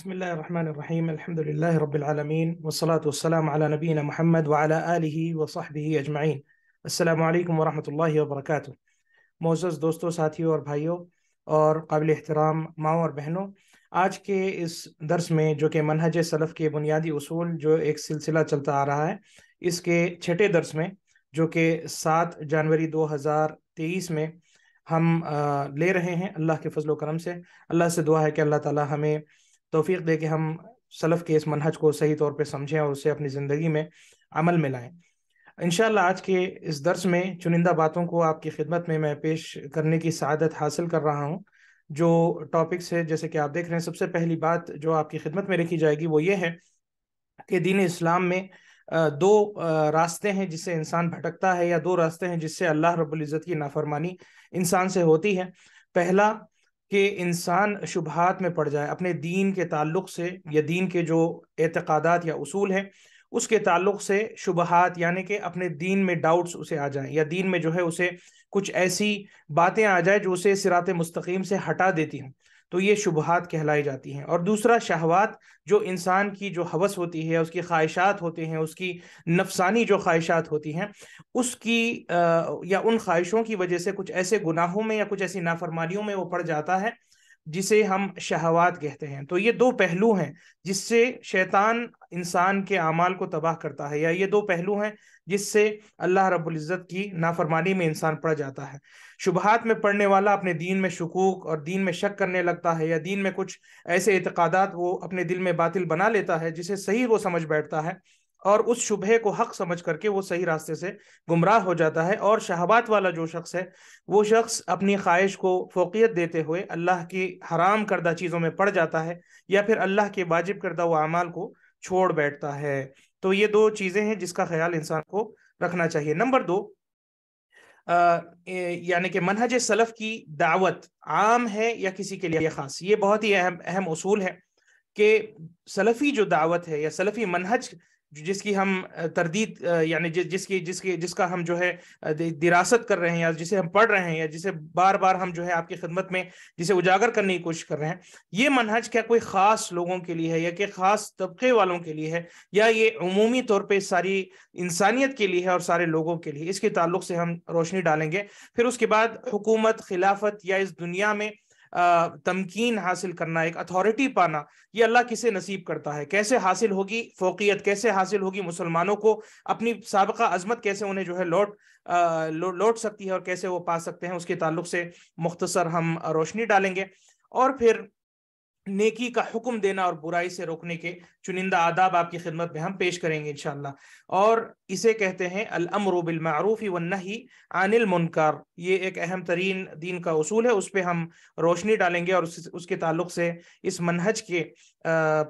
بسم الله الرحمن الرحيم الحمد لله رب العالمين والصلاة والسلام على نبينا محمد وعلى آله وصحبه أجمعين السلام عليكم ورحمة الله وبركاته Moz दोस्तों साथियों और भाइयों और काबिल एहतराम माओ और बहनों आज के इस दर्स में जो कि मनहज सलफ़ के बुनियादी असूल जो एक सिलसिला चलता आ रहा है इसके छठे दर्स में जो कि सात जनवरी 2023 में हम ले रहे हैं अल्लाह के फजल करम से अल्लाह से दुआ है कि अल्लाह ताला हमें तोफ़ी दे के हम सलफ़ के इस मनहज को सही तौर पर समझें और उसे अपनी ज़िंदगी में अमल में लाएँ इन आज के इस दर्स में चुनिंदा बातों को आपकी खिदमत में मैं पेश करने की सदत हासिल कर रहा हूँ जो टॉपिक्स है जैसे कि आप देख रहे हैं सबसे पहली बात जो आपकी खिदमत में रखी जाएगी वो ये है कि दीन इस्लाम में दो रास्ते हैं जिससे इंसान भटकता है या दो रास्ते हैं जिससे अल्लाह रब्बुल इज़्ज़त की नाफरमानी इंसान से होती है पहला कि इंसान शुबहत में पड़ जाए अपने दीन के ताल्लुक से या दीन के जो एतक़ादात या उसूल हैं उसके ताल्लुक से शुबहत यानी कि अपने दीन में डाउट्स उसे आ जाएं या दीन में जो है उसे कुछ ऐसी बातें आ जाए जो उसे सिरात मुस्तकीम से हटा देती हूँ तो ये शुबहत कहलाई जाती हैं और दूसरा शहवात जो इंसान की जो हवस होती है उसकी ख्वाहिशात होते हैं उसकी नफसानी जो ख्वाहिशात होती हैं उसकी आ, या उन ख्वाहिशों की वजह से कुछ ऐसे गुनाहों में या कुछ ऐसी नाफरमानियों में वो पड़ जाता है जिसे हम शहवात कहते हैं तो ये दो पहलू हैं जिससे शैतान इंसान के अमाल को तबाह करता है या ये दो पहलू हैं जिससे अल्लाह रबुल्ज़त की नाफरमानी में इंसान पड़ जाता है शुबहात में पढ़ने वाला अपने दीन में शकूक और दीन में शक करने लगता है या दीन में कुछ ऐसे इतकादात वो अपने दिल में बातिल बना लेता है जिसे सही वो समझ बैठता है और उस शुबहे को हक समझ करके वो सही रास्ते से गुमराह हो जाता है और शहबात वाला जो शख्स है वो शख्स अपनी ख्वाहिश को फोकियत देते हुए अल्लाह की हराम करदा चीज़ों में पड़ जाता है या फिर अल्लाह के वाजिब करदा वो अमाल को छोड़ बैठता है तो ये दो चीजें हैं जिसका ख्याल इंसान को रखना चाहिए नंबर दो यानी कि मनहज सलफ़ की दावत आम है या किसी के लिए ख़ास ये बहुत ही अहम अहम असूल है कि सलफ़ी जो दावत है या सलफ़ी मनहज जिसकी हम तरदीद यानी जि, जिसकी जिसकी जिसका हम जो है दिरासत कर रहे हैं या जिसे हम पढ़ रहे हैं या जिसे बार बार हम जो है आपकी खिदमत में जिसे उजागर करने की कोशिश कर रहे हैं ये मनहज क्या कोई ख़ास लोगों के लिए है या कि ख़ास तबके वालों के लिए है या ये अमूमी तौर पर सारी इंसानियत के लिए है और सारे लोगों के लिए इसके ताल्लुक से हम रोशनी डालेंगे फिर उसके बाद हुकूमत खिलाफत या इस दुनिया में तमकीन हासिल करना एक अथॉरिटी पाना ये अल्लाह किसे नसीब करता है कैसे हासिल होगी फोकियत कैसे हासिल होगी मुसलमानों को अपनी सबका अजमत कैसे उन्हें जो है लौट लौट लो, सकती है और कैसे वो पा सकते हैं उसके ताल्लुक से मुख्तसर हम रोशनी डालेंगे और फिर नेकी का हुक्म देना और बुराई से रोकने के चुनिंदा आदाब आपकी खिदमत में हम पेश करेंगे इनशाला और इसे कहते हैं अलमरूबिलमरूफ़ी वही अनिल मुनकर ये एक अहम तरीन दीन का असूल है उस पर हम रोशनी डालेंगे और उस, उसके ताल्लुक से इस मनहज के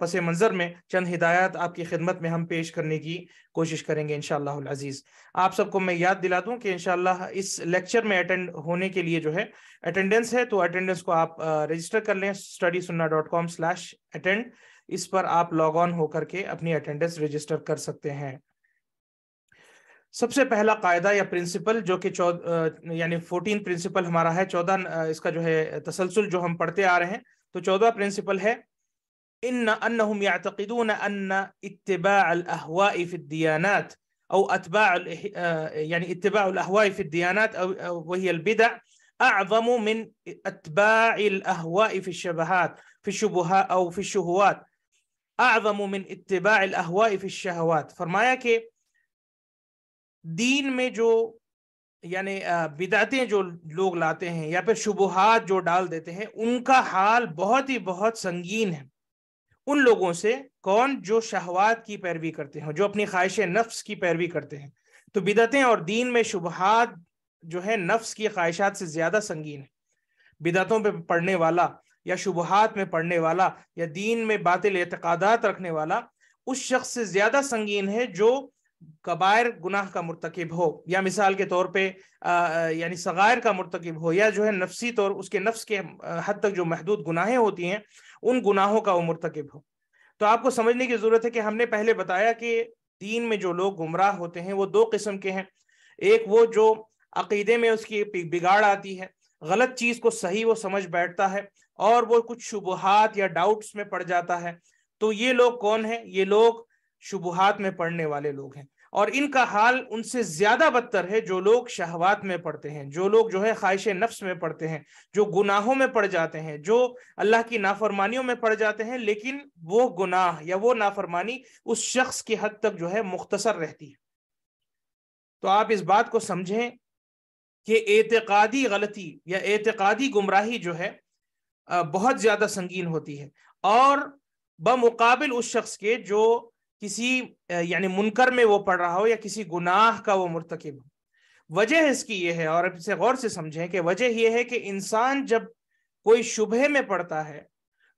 पस मंज़र में चंद हिदायत आपकी खिदमत में हम पेश करने की कोशिश करेंगे इन अजीज़ आप सबको मैं याद दिला दूँ कि इन इस लेक्चर में अटेंड होने के लिए जो है अटेंडेंस है तो अटेंडेंस को आप रजिस्टर कर लें स्टडी सुन्ना डॉट attend इस पर आप लॉग ऑन होकर के अपनी अटेंडेंस रजिस्टर कर सकते हैं सबसे पहला कायदा या प्रिंसिपल जो कि चौ यानी फोर्टीन प्रिंसिपल हमारा है चौदह इसका जो है तसलसल जो हम पढ़ते आ रहे हैं तो चौदह प्रिंसिपल है इन अन्नहुम यातक़िदून अन्न इत्तिबा अल-अहवाइ फी दियानात أو أتباع يعني اتباع الأهواء في الديانات أو وهي البدع أعظم من أتباع الأهواء في الشبهات फि शुबहा और फि शहवात आज़म मिन इत्तबा अहवा फि शहवात फरमाया कि दीन में जो यानी बिदातें जो लोग लाते हैं या फिर शुबहात जो डाल देते हैं उनका हाल बहुत ही बहुत संगीन है उन लोगों से कौन जो शहवात की पैरवी करते हैं जो अपनी ख्वाहिश नफ्स की पैरवी करते हैं तो बिदतें और दीन में शुबहात जो है नफ्स की ख्वाहिशात से ज़्यादा संगीन है बिदतों पर पढ़ने वाला या शुबहत में पढ़ने वाला या दीन में बातिल एतकादात रखने वाला उस शख्स से ज्यादा संगीन है जो कबायर गुनाह का मरतकब हो या मिसाल के तौर पर यानी सगायर का मरतकब हो या जो है नफसी तौर उसके नफ्स के हद तक जो महदूद गुनाहें होती हैं उन गुनाहों का वो मरतकब हो तो आपको समझने की ज़रूरत है कि हमने पहले बताया कि दीन में जो लोग गुमराह होते हैं वो दो किस्म के हैं एक वो जो अकीदे में उसकी बिगाड़ आती है गलत चीज़ को सही वो समझ बैठता है और वो कुछ शुबहत या डाउट्स में पड़ जाता है तो ये लोग कौन है ये लोग शुबहत में पढ़ने वाले लोग हैं और इनका हाल उनसे ज्यादा बदतर है जो लोग शहवात में पढ़ते हैं जो लोग जो है ख्वाहिश नफ्स में पढ़ते हैं जो गुनाहों में पड़ जाते हैं जो अल्लाह की नाफरमानियों में पड़ जाते हैं लेकिन वो गुनाह या वो नाफरमानी उस शख्स की हद तक जो है मुख्तसर रहती है तो आप इस बात को समझें कि एतकादी गलती या एतकादी गुमराही जो है बहुत ज़्यादा संगीन होती है और बमकाबिल उस शख्स के जो किसी यानी मुनकर में वो पढ़ रहा हो या किसी गुनाह का वो मुरतकब हो वजह इसकी ये है और इसे गौर से समझें कि वजह यह है कि इंसान जब कोई शुभ में पड़ता है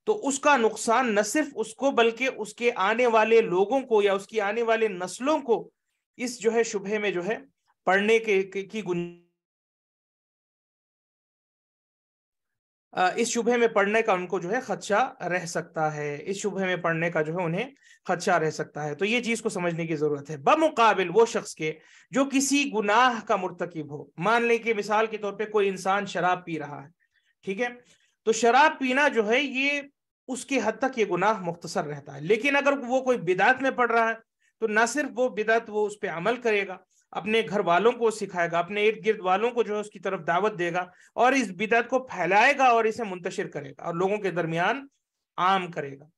तो उसका नुकसान न सिर्फ उसको बल्कि उसके आने वाले लोगों को या उसकी आने वाले नस्लों को इस जो है शुभे में जो है पढ़ने के की गुंज इस शुभे में पढ़ने का उनको जो है खदशा रह सकता है इस शुभे में पढ़ने का जो है उन्हें खदशा रह सकता है तो ये चीज को समझने की जरूरत है बमुकाबिल वो शख्स के जो किसी गुनाह का मुरतकब हो मान लें कि मिसाल के तौर पर कोई इंसान शराब पी रहा है ठीक है तो शराब पीना जो है ये उसके हद तक ये गुनाह मुख्तसर रहता है लेकिन अगर वो कोई बिदात में पढ़ रहा है तो ना सिर्फ वो बिदात वो उस पर अमल करेगा अपने घर वालों को सिखाएगा अपने इर्द गिर्द वालों को जो है उसकी तरफ दावत देगा और इस बिदत को फैलाएगा और इसे मुंतशिर करेगा और लोगों के दरमियान आम करेगा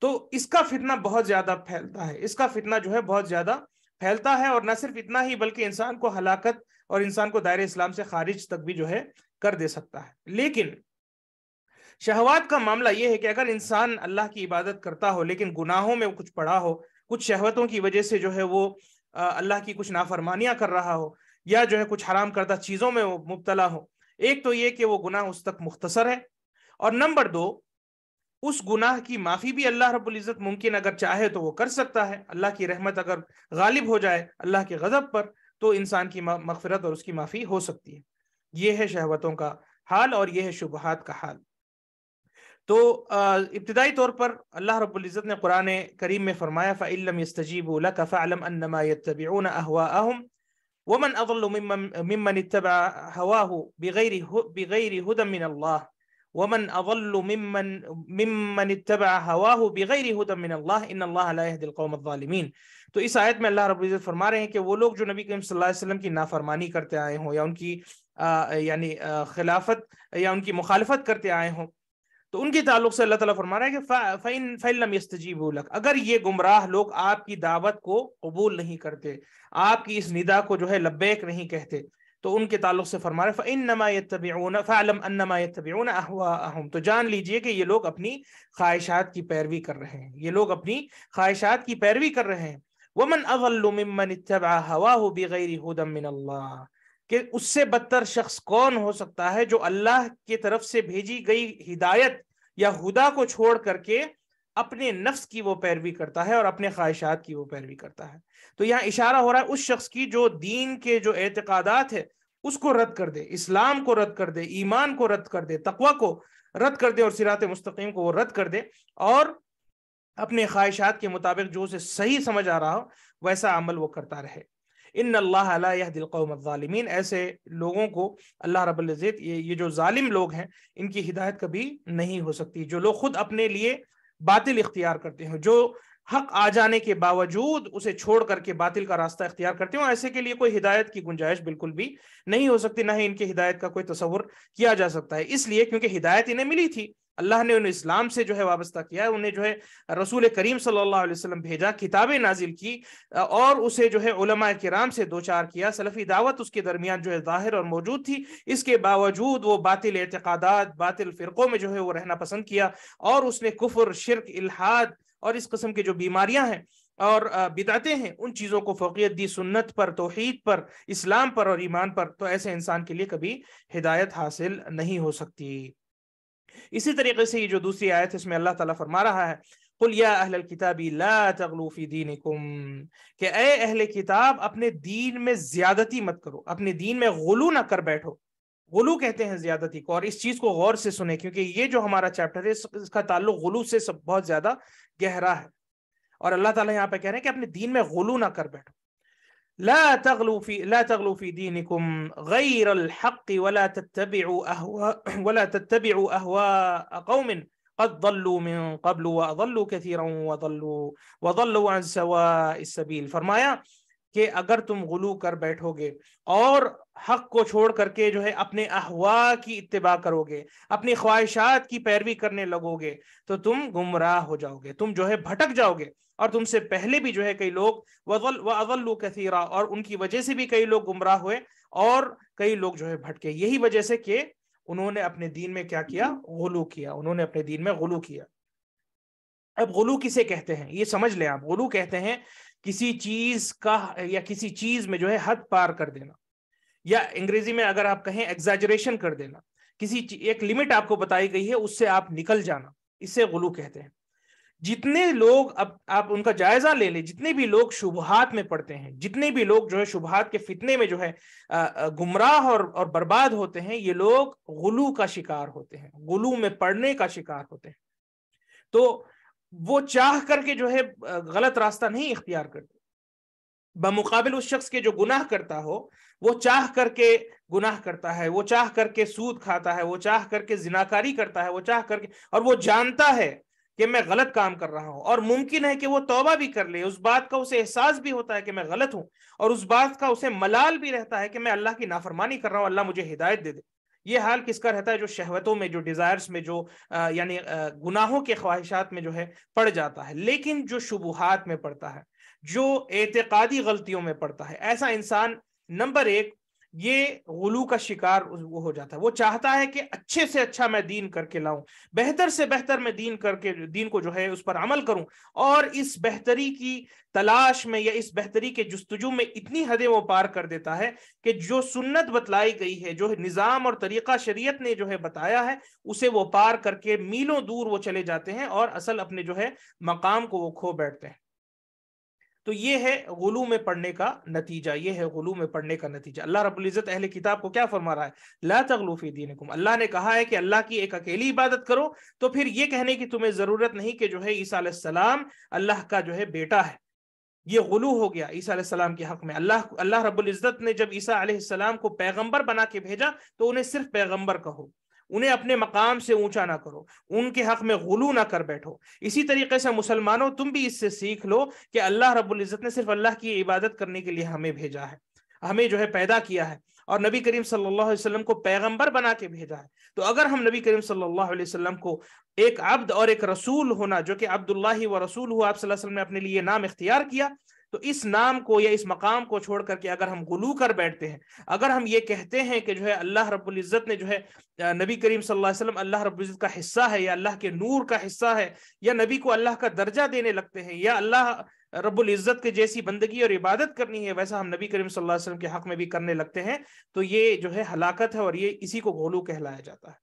तो इसका फितना बहुत ज्यादा फैलता है इसका फितना जो है बहुत ज्यादा फैलता है और न सिर्फ इतना ही बल्कि इंसान को हलाकत और इंसान को दायरे इस्लाम से खारिज तक भी जो है कर दे सकता है लेकिन शहवात का मामला यह है कि अगर इंसान अल्लाह की इबादत करता हो लेकिन गुनाहों में कुछ पड़ा हो कुछ शहवतों की वजह से जो है वो अल्लाह की कुछ नाफरमानियां कर रहा हो या जो है कुछ हराम करदा चीज़ों में वो मुबतला हो एक तो ये कि वो गुनाह उस तक मुख्तसर है और नंबर दो उस गुनाह की माफ़ी भी अल्लाह रब्ज़त मुमकिन अगर चाहे तो वो कर सकता है अल्लाह की रहमत अगर गालिब हो जाए अल्लाह के गज़ब पर तो इंसान की मगफरत और उसकी माफ़ी हो सकती है ये है शहवतों का हाल और यह है शुबहात का हाल तो इब्तदाई तौर पर अल्लाह रब्ज़त ने कुरान करीम में फरमाया फ़ैलम यस्तजीबू लक फ़ालम अन्नमा यत्तबिऊन अहवाअहुम वमन अज़ल्लु मिम्मन इत्तबअ हवाहु बिगैर बिगैर हुदम मिन अल्लाह वमन अज़ल्लु मिम्मन मिम्मन इत्तबअ हवाहु बिगैर हुदम मिन अल्लाह इन अल्लाह ला यहदी अलकौम ज़ालिमीन तो इस आयत में अल्लाह रब्ज़त फरमा रहे हैं कि वो लोग जो नबी करीम सल्लल्लाहु अलैहि वसल्लम की नाफरमानी करते आए हों या उनकी यानी खिलाफत या उनकी मुखालफत करते आए हों तो उनके ताल्लुक से अल्लाह ताला फरमा रहा है कि फ़ैन फ़ैलम यस्तजीबू लक अगर ये गुमराह लोग आपकी दावत को कबूल नहीं करते आपकी इस निदा को जो है लब्बैक नहीं कहते तो उनके ताल्लुक से फरमा रहे फिन नमा यतबीन फ़ालम तो जान लीजिए कि ये लोग अपनी ख्वाहिशात की पैरवी कर रहे हैं ये लोग अपनी ख्वाहिशात की पैरवी कर रहे हैं वमन अवल्लुमन इतबा हवा हो बग़ैर हुदम मिन कि उससे बदतर शख्स कौन हो सकता है जो अल्लाह की तरफ से भेजी गई हिदायत या हुदा को छोड़ करके अपने नफ्स की वो पैरवी करता है और अपने ख्वाहिशात की वो पैरवी करता है तो यहाँ इशारा हो रहा है उस शख्स की जो दीन के जो एतकदात है उसको रद्द कर दे इस्लाम को रद्द कर दे ईमान को रद्द कर दे तकवा को रद्द कर दे और सिरात मुस्तकीम को वो रद्द कर दे और अपने ख्वाहिशात के मुताबिक जो उसे सही समझ आ रहा हो वैसा अमल वो करता रहे इन अल्लाहदिलकौमलिमीन ऐसे लोगों को अल्लाह रब ये ये जो ालिम लोग हैं इनकी हिदायत कभी नहीं हो सकती जो लोग खुद अपने लिए बातिल इख्तियार करते हैं जो हक आ जाने के बावजूद उसे छोड़ करके बातिल का रास्ता इख्तियार करते हो ऐसे के लिए कोई हिदायत की गुंजाइश बिल्कुल भी नहीं हो सकती ना ही इनकी हिदायत का कोई तस्वर किया जा सकता है इसलिए क्योंकि हिदायत इन्हें मिली थी अल्लाह ने उन्हें इस्लाम से जो है वाबस्ता किया उन्हें जो है रसूल करीम सल्लल्लाहु अलैहि वसल्लम भेजा किताबें नाजिल की और उसे जो है उलमा कराम से दो चार किया सलफ़ी दावत उसके दरमियान जो है ज़ाहिर और मौजूद थी इसके बावजूद वो बातिल एतकादात बातिल फ़िरक़ों में जो है वो रहना पसंद किया और उसने कुफर शिरक इल्हाद और इस कस्म की जो बीमारियां हैं और बिताते हैं उन चीज़ों को फोकियत दी सुन्नत पर तोहद पर इस्लाम पर और ईमान पर तो ऐसे इंसान के लिए कभी हिदायत हासिल नहीं हो सकती इसी तरीके से ये जो दूसरी आयत है इसमें अल्लाह ताला फरमा रहा है कुल या अहल किताबी ला तगलूफी दीन कि ए अहल किताब अपने दीन में ज्यादती मत करो अपने दीन में गुलू ना कर बैठो गुलू कहते हैं ज्यादती को और इस चीज को गौर से सुने क्योंकि ये जो हमारा चैप्टर है इसका ताल्लुक गुलू से सब बहुत ज्यादा गहरा है और अल्लाह ताला यहाँ पे कह रहे हैं कि अपने दीन में गुलू ना कर बैठो لا تغلوا في لا تغلو في دينكم غير الحق ولا تتبعوا اهواء ولا تتبعوا اهواء قوم قد ضلوا من قبل واضلوا كثيرا وضلوا وضلوا عن سواء السبيل فرمايا कि अगर तुम गुलू कर बैठोगे और हक को छोड़ करके जो है अपने अहवा की इतबा करोगे अपनी ख्वाहिशात की पैरवी करने लगोगे तो तुम गुमराह हो जाओगे तुम जो है भटक जाओगे और तुमसे पहले भी जो है कई लोग वजल अवल्लू कसीरा और उनकी वजह से भी कई लोग गुमराह हुए और कई लोग जो है भटके यही वजह से कि उन्होंने अपने दीन में क्या किया गुलू किया उन्होंने अपने दीन में गुलू किया अब गुलू किसे कहते हैं ये समझ लें आप गुलू कहते हैं किसी चीज का या किसी चीज में जो है हद पार कर देना या अंग्रेजी में अगर आप कहें एग्जैजरेशन कर देना किसी एक लिमिट आपको बताई गई है उससे आप निकल जाना इसे गुलू कहते हैं जितने लोग अब आप उनका जायजा ले लें जितने भी लोग शुभहात में पड़ते हैं जितने भी लोग जो है शुभहात के फितने में जो है गुमराह और और बर्बाद होते हैं ये लोग गुलू का शिकार होते हैं गुलू में पड़ने का शिकार होते हैं तो वो चाह करके जो है गलत रास्ता नहीं इख्तियार करते बमुकाबिल उस शख्स के जो गुनाह करता हो वो चाह करके गुनाह करता है वो चाह करके सूद खाता है वो चाह करके जिनाकारी करता है वो चाह करके और वो जानता है कि मैं गलत काम कर रहा हूं और मुमकिन है कि वो तौबा भी कर ले उस बात का उसे एहसास भी होता है कि मैं गलत हूं और उस बात का उसे मलाल भी रहता है कि मैं अल्लाह की नाफरमानी कर रहा हूं अल्लाह मुझे हिदायत दे दे ये हाल किसका रहता है जो शहवतों में जो डिज़ायर्स में जो यानी गुनाहों के ख्वाहिशात में जो है पड़ जाता है लेकिन जो शुबहत में पड़ता है जो एतकादी गलतियों में पड़ता है ऐसा इंसान नंबर एक ये गुलू का शिकार वो हो जाता है वो चाहता है कि अच्छे से अच्छा मैं दीन करके लाऊं बेहतर से बेहतर मैं दीन करके दीन को जो है उस पर अमल करूं और इस बेहतरी की तलाश में या इस बेहतरी के जस्तजू में इतनी हदें वो पार कर देता है कि जो सुन्नत बतलाई गई है जो निज़ाम और तरीक़ा शरीयत ने जो है बताया है उसे वो पार करके मीलों दूर वो चले जाते हैं और असल अपने जो है मकाम को वो खो बैठते हैं तो ये है गुलू में पढ़ने का नतीजा ये है गुलू में पढ़ने का नतीजा अल्लाह रब्बुल इज़्ज़त अहले किताब को क्या फरमा रहा है ला तगलूफी दीनकुम अल्लाह ने कहा है कि अल्लाह की एक अकेली इबादत करो तो फिर ये कहने की तुम्हें ज़रूरत नहीं कि जो है ईसा सलाम अल्लाह का जो है बेटा है ये गुलू हो गया ईसा सलाम के हक में अल्लाह अल्लाह रब्बुल इज़्ज़त ने जब ईसा सलाम को पैगम्बर बना के भेजा तो उन्हें सिर्फ पैगम्बर कहो उन्हें अपने मकाम से ऊंचा ना करो उनके हक में गुलू ना कर बैठो इसी तरीके से मुसलमानों तुम भी इससे सीख लो कि अल्लाह रब्बुल इज़्ज़त ने सिर्फ अल्लाह की इबादत करने के लिए हमें भेजा है हमें जो है पैदा किया है और नबी करीम सल्लल्लाहु अलैहि वसल्लम को पैगंबर बना के भेजा है तो अगर हम नबी करीम सल्लल्लाहु अलैहि वसल्लम को एक अब्द और एक रसूल होना जो कि अब्दुल्ला व रसूल हुआ आप वसल्लम ने अपने लिए नाम इख्तियार किया तो इस नाम को या इस मकाम को छोड़ करके अगर हम गुलू कर बैठते हैं अगर हम ये कहते हैं कि जो है अल्लाह रबुल्ज़त ने जो है नबी करीम सल्लल्लाहु अलैहि वसल्लम अल्लाह रब्बुल का हिस्सा है या अल्लाह के नूर का हिस्सा है या नबी को अल्लाह का दर्जा देने लगते हैं या अल्लाह रबुल्ज़त के जैसी बंदगी और इबादत करनी है वैसा हम नबी करीम सल्लल्लाहु अलैहि वसल्लम के हक में भी करने लगते हैं तो ये जो है हलाकत है और ये इसी को गोलू कहलाया जाता है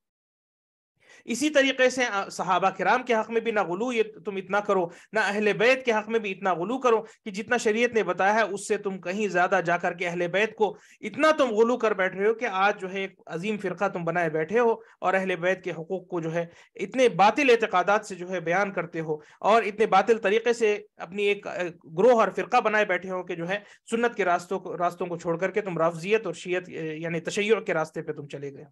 इसी तरीके से सहाबा कराम के हक में भी ना गुलू ये तुम इतना करो ना अहल बैत के हक में भी इतना गुलू करो कि जितना शरीयत ने बताया है उससे तुम कहीं ज़्यादा जा करके अहल बैत को इतना तुम गुलू कर बैठे हो कि आज जो है एक अजीम फ़िरका तुम बनाए बैठे हो और अहल बैत के हकूक़ को जो है इतने बातिल एतकदात से जो है बयान करते हो और इतने बातिल तरीके से अपनी एक ग्रोह और फ़िरका बनाए बैठे हो कि जो है सुन्नत के रास्तों को रास्तों को छोड़ करके तुम रफजियत और शीयत यानी तशैय के रास्ते पे तुम चले गए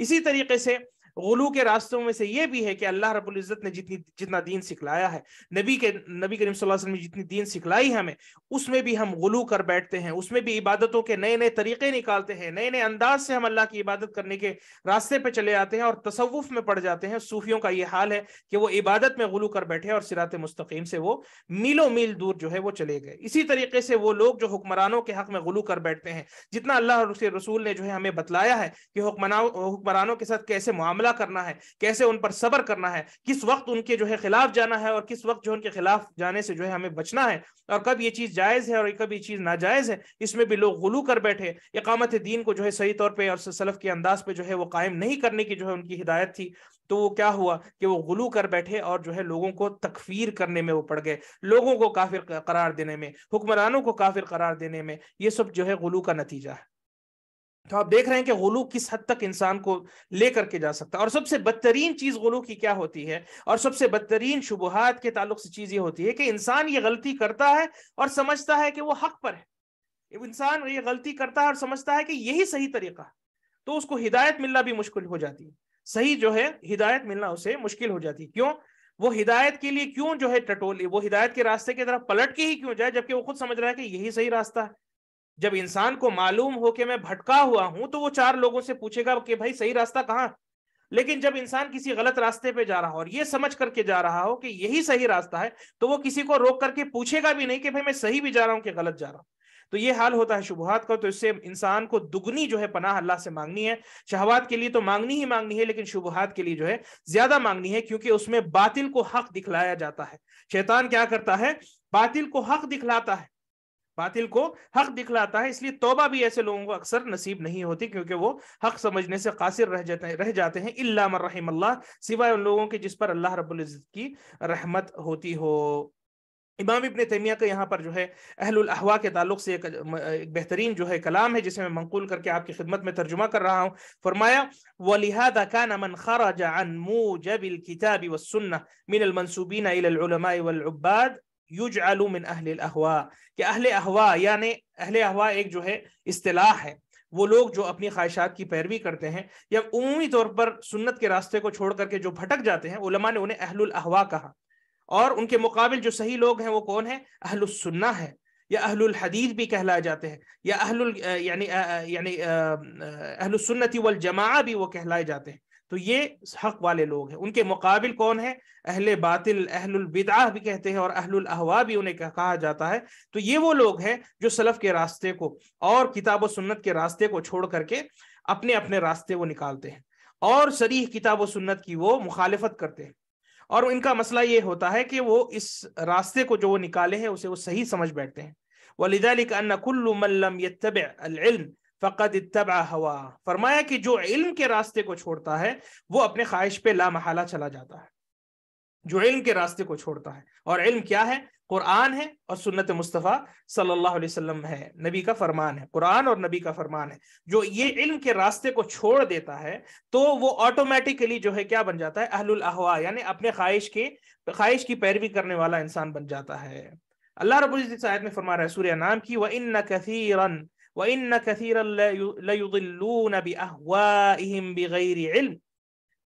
इसी तरीके से गलू के रास्तों में से ये भी है कि अल्लाह रब्बुल इज़्ज़त ने जितनी जितना दीन सिखलाया है नबी के नबी करीम सल्लल्लाहु अलैहि वसल्लम ने जितनी दीन सिखलाई हमें उसमें भी हम गुलू कर बैठते हैं उसमें भी इबादतों के नए नए तरीके निकालते हैं नए नए अंदाज से हम अल्लाह की इबादत करने के रास्ते पर चले आते हैं और तसवुफ में पड़ जाते हैं सूफियों का ये हाल है कि वो इबादत में गुलू कर बैठे और सिरात मुस्तकीम से वो मीलों मील दूर जो है वो चले गए इसी तरीके से वो लोग जो हुक्मरानों के हक में गुलू कर बैठते हैं जितना अल्लाह और उसके रसूल ने जो है हमें बतलाया है कि हुक्मरानों के साथ कैसे मामला हमला करना है कैसे उन पर सबर करना है किस वक्त उनके जो है खिलाफ जाना है और किस वक्त जो उनके खिलाफ जाने से जो है हमें बचना है और कब ये चीज़ जायज़ है और कब ये चीज़ नाजायज़ है इसमें भी लोग गुलू कर बैठे इकामत दीन को जो है सही तौर पर और सलफ़ के अंदाज पर जो है वो कायम नहीं करने की जो है उनकी हिदायत थी तो वो क्या हुआ कि वो गुलू कर बैठे और जो है लोगों को तकफीर करने में वो पड़ गए लोगों को काफिर करार देने में हुक्मरानों को काफिर करार देने में ये सब जो है गुलू का नतीजा है तो आप देख रहे हैं कि गुलू किस हद तक इंसान को ले करके जा सकता है और सबसे बदतरीन चीज गुलू की क्या होती है और सबसे बदतरीन शुबहत के ताल्लुक से चीज ये होती है कि इंसान ये गलती करता है और समझता है कि वो हक पर है इंसान ये गलती करता है और समझता है कि यही सही तरीका है तो उसको हिदायत मिलना भी मुश्किल हो जाती है सही जो है हिदायत मिलना उसे मुश्किल हो जाती है क्यों वो हिदायत के लिए क्यों जो है टटोली वो हिदायत के रास्ते की तरफ पलट के ही क्यों जाए जबकि वो खुद समझ रहा है कि यही सही रास्ता है जब इंसान को मालूम हो कि मैं भटका हुआ हूं तो वो चार लोगों से पूछेगा कि भाई सही रास्ता कहाँ लेकिन जब इंसान किसी गलत रास्ते पे जा रहा हो और ये समझ करके जा रहा हो कि यही सही रास्ता है तो वो किसी को रोक करके पूछेगा भी नहीं कि भाई मैं सही भी जा रहा हूँ कि गलत जा रहा हूँ तो ये हाल होता है शुभहात का तो इससे इंसान को दुगनी जो है पनाह अल्लाह से मांगनी है शहवात के लिए तो मांगनी ही मांगनी है लेकिन शुभहात के लिए जो है ज्यादा मांगनी है क्योंकि उसमें बातिल को हक दिखलाया जाता है शैतान क्या करता है बातिल को हक दिखलाता है बातिल को हक दिखलाता है इसलिए तोबा भी ऐसे लोगों को अक्सर नसीब नहीं होती क्योंकि वो हक समझने से कासिर रह जाते हैं रह जाते हैं इल्लाम रहीम अल्लाह सिवाय उन लोगों के जिस पर अल्लाह रब्बुल रबुल्ज़त की रहमत होती हो इमाम इबन तैमिया का यहाँ पर जो है अहलुल अहवा के ताल्लुक से एक, एक बेहतरीन जो है कलाम है जिसे मैं मंकूल करके आपकी खिदमत में तर्जुमा कर रहा हूँ फरमाया वलिहादा का नमन खराजा अनमू जब किताबी वसन्ना मिन मनसूबीन वलबाद युज अहल अहवा कि अहल अहवा यानि अहल अहवा एक जो है इस्तलाह है वो लोग जो अपनी ख्वाहिशात की पैरवी करते हैं या अमूमी तौर पर सुन्नत के रास्ते को छोड़ करके जो भटक जाते हैं उलमा ने उन्हें अहल अहवा कहा और उनके मुकाबल जो सही लोग हैं वो कौन है अहलसन्ना है या अहलुल हदीद भी कहलाए जाते हैं या अहलुल यानी यानी वल जमा भी वो कहलाए जाते हैं तो ये हक वाले लोग हैं उनके मुकाबिल कौन है अहल बातिल अहलबिदा भी कहते हैं और अहवा भी उन्हें कहा जाता है तो ये वो लोग हैं जो सलफ के रास्ते को और किताब सुन्नत के रास्ते को छोड़ करके अपने अपने रास्ते वो निकालते हैं और शरीह किताब सुन्नत की वो मुखालफत करते हैं और इनका मसला ये होता है कि वो इस रास्ते को जो वो निकाले हैं उसे वो सही समझ बैठते हैं वलिदालिक अन्नकुल्लम तब फ़कत इतबा हवा फरमाया कि जो इल्म के रास्ते को छोड़ता है वो अपने ख्वाहिश पे लामहला चला जाता है जो इल्म के रास्ते को छोड़ता है और इल्म क्या है कुरान है और सुन्नत मुस्तफ़ा सल्लल्लाहु अलैहि वसल्लम है नबी का फरमान है कुरान और नबी का फरमान है जो ये इल्म के रास्ते को छोड़ देता है तो वो ऑटोमेटिकली जो है क्या बन जाता है अहलुल यानी अपने ख्वाहिश के ख्वाहिश की पैरवी करने वाला इंसान बन जाता है अल्लाह रबुल आयत में फरमा रहा है सूर्य नाम की वह इन न वन कथीर बहवाम बगैर इल्म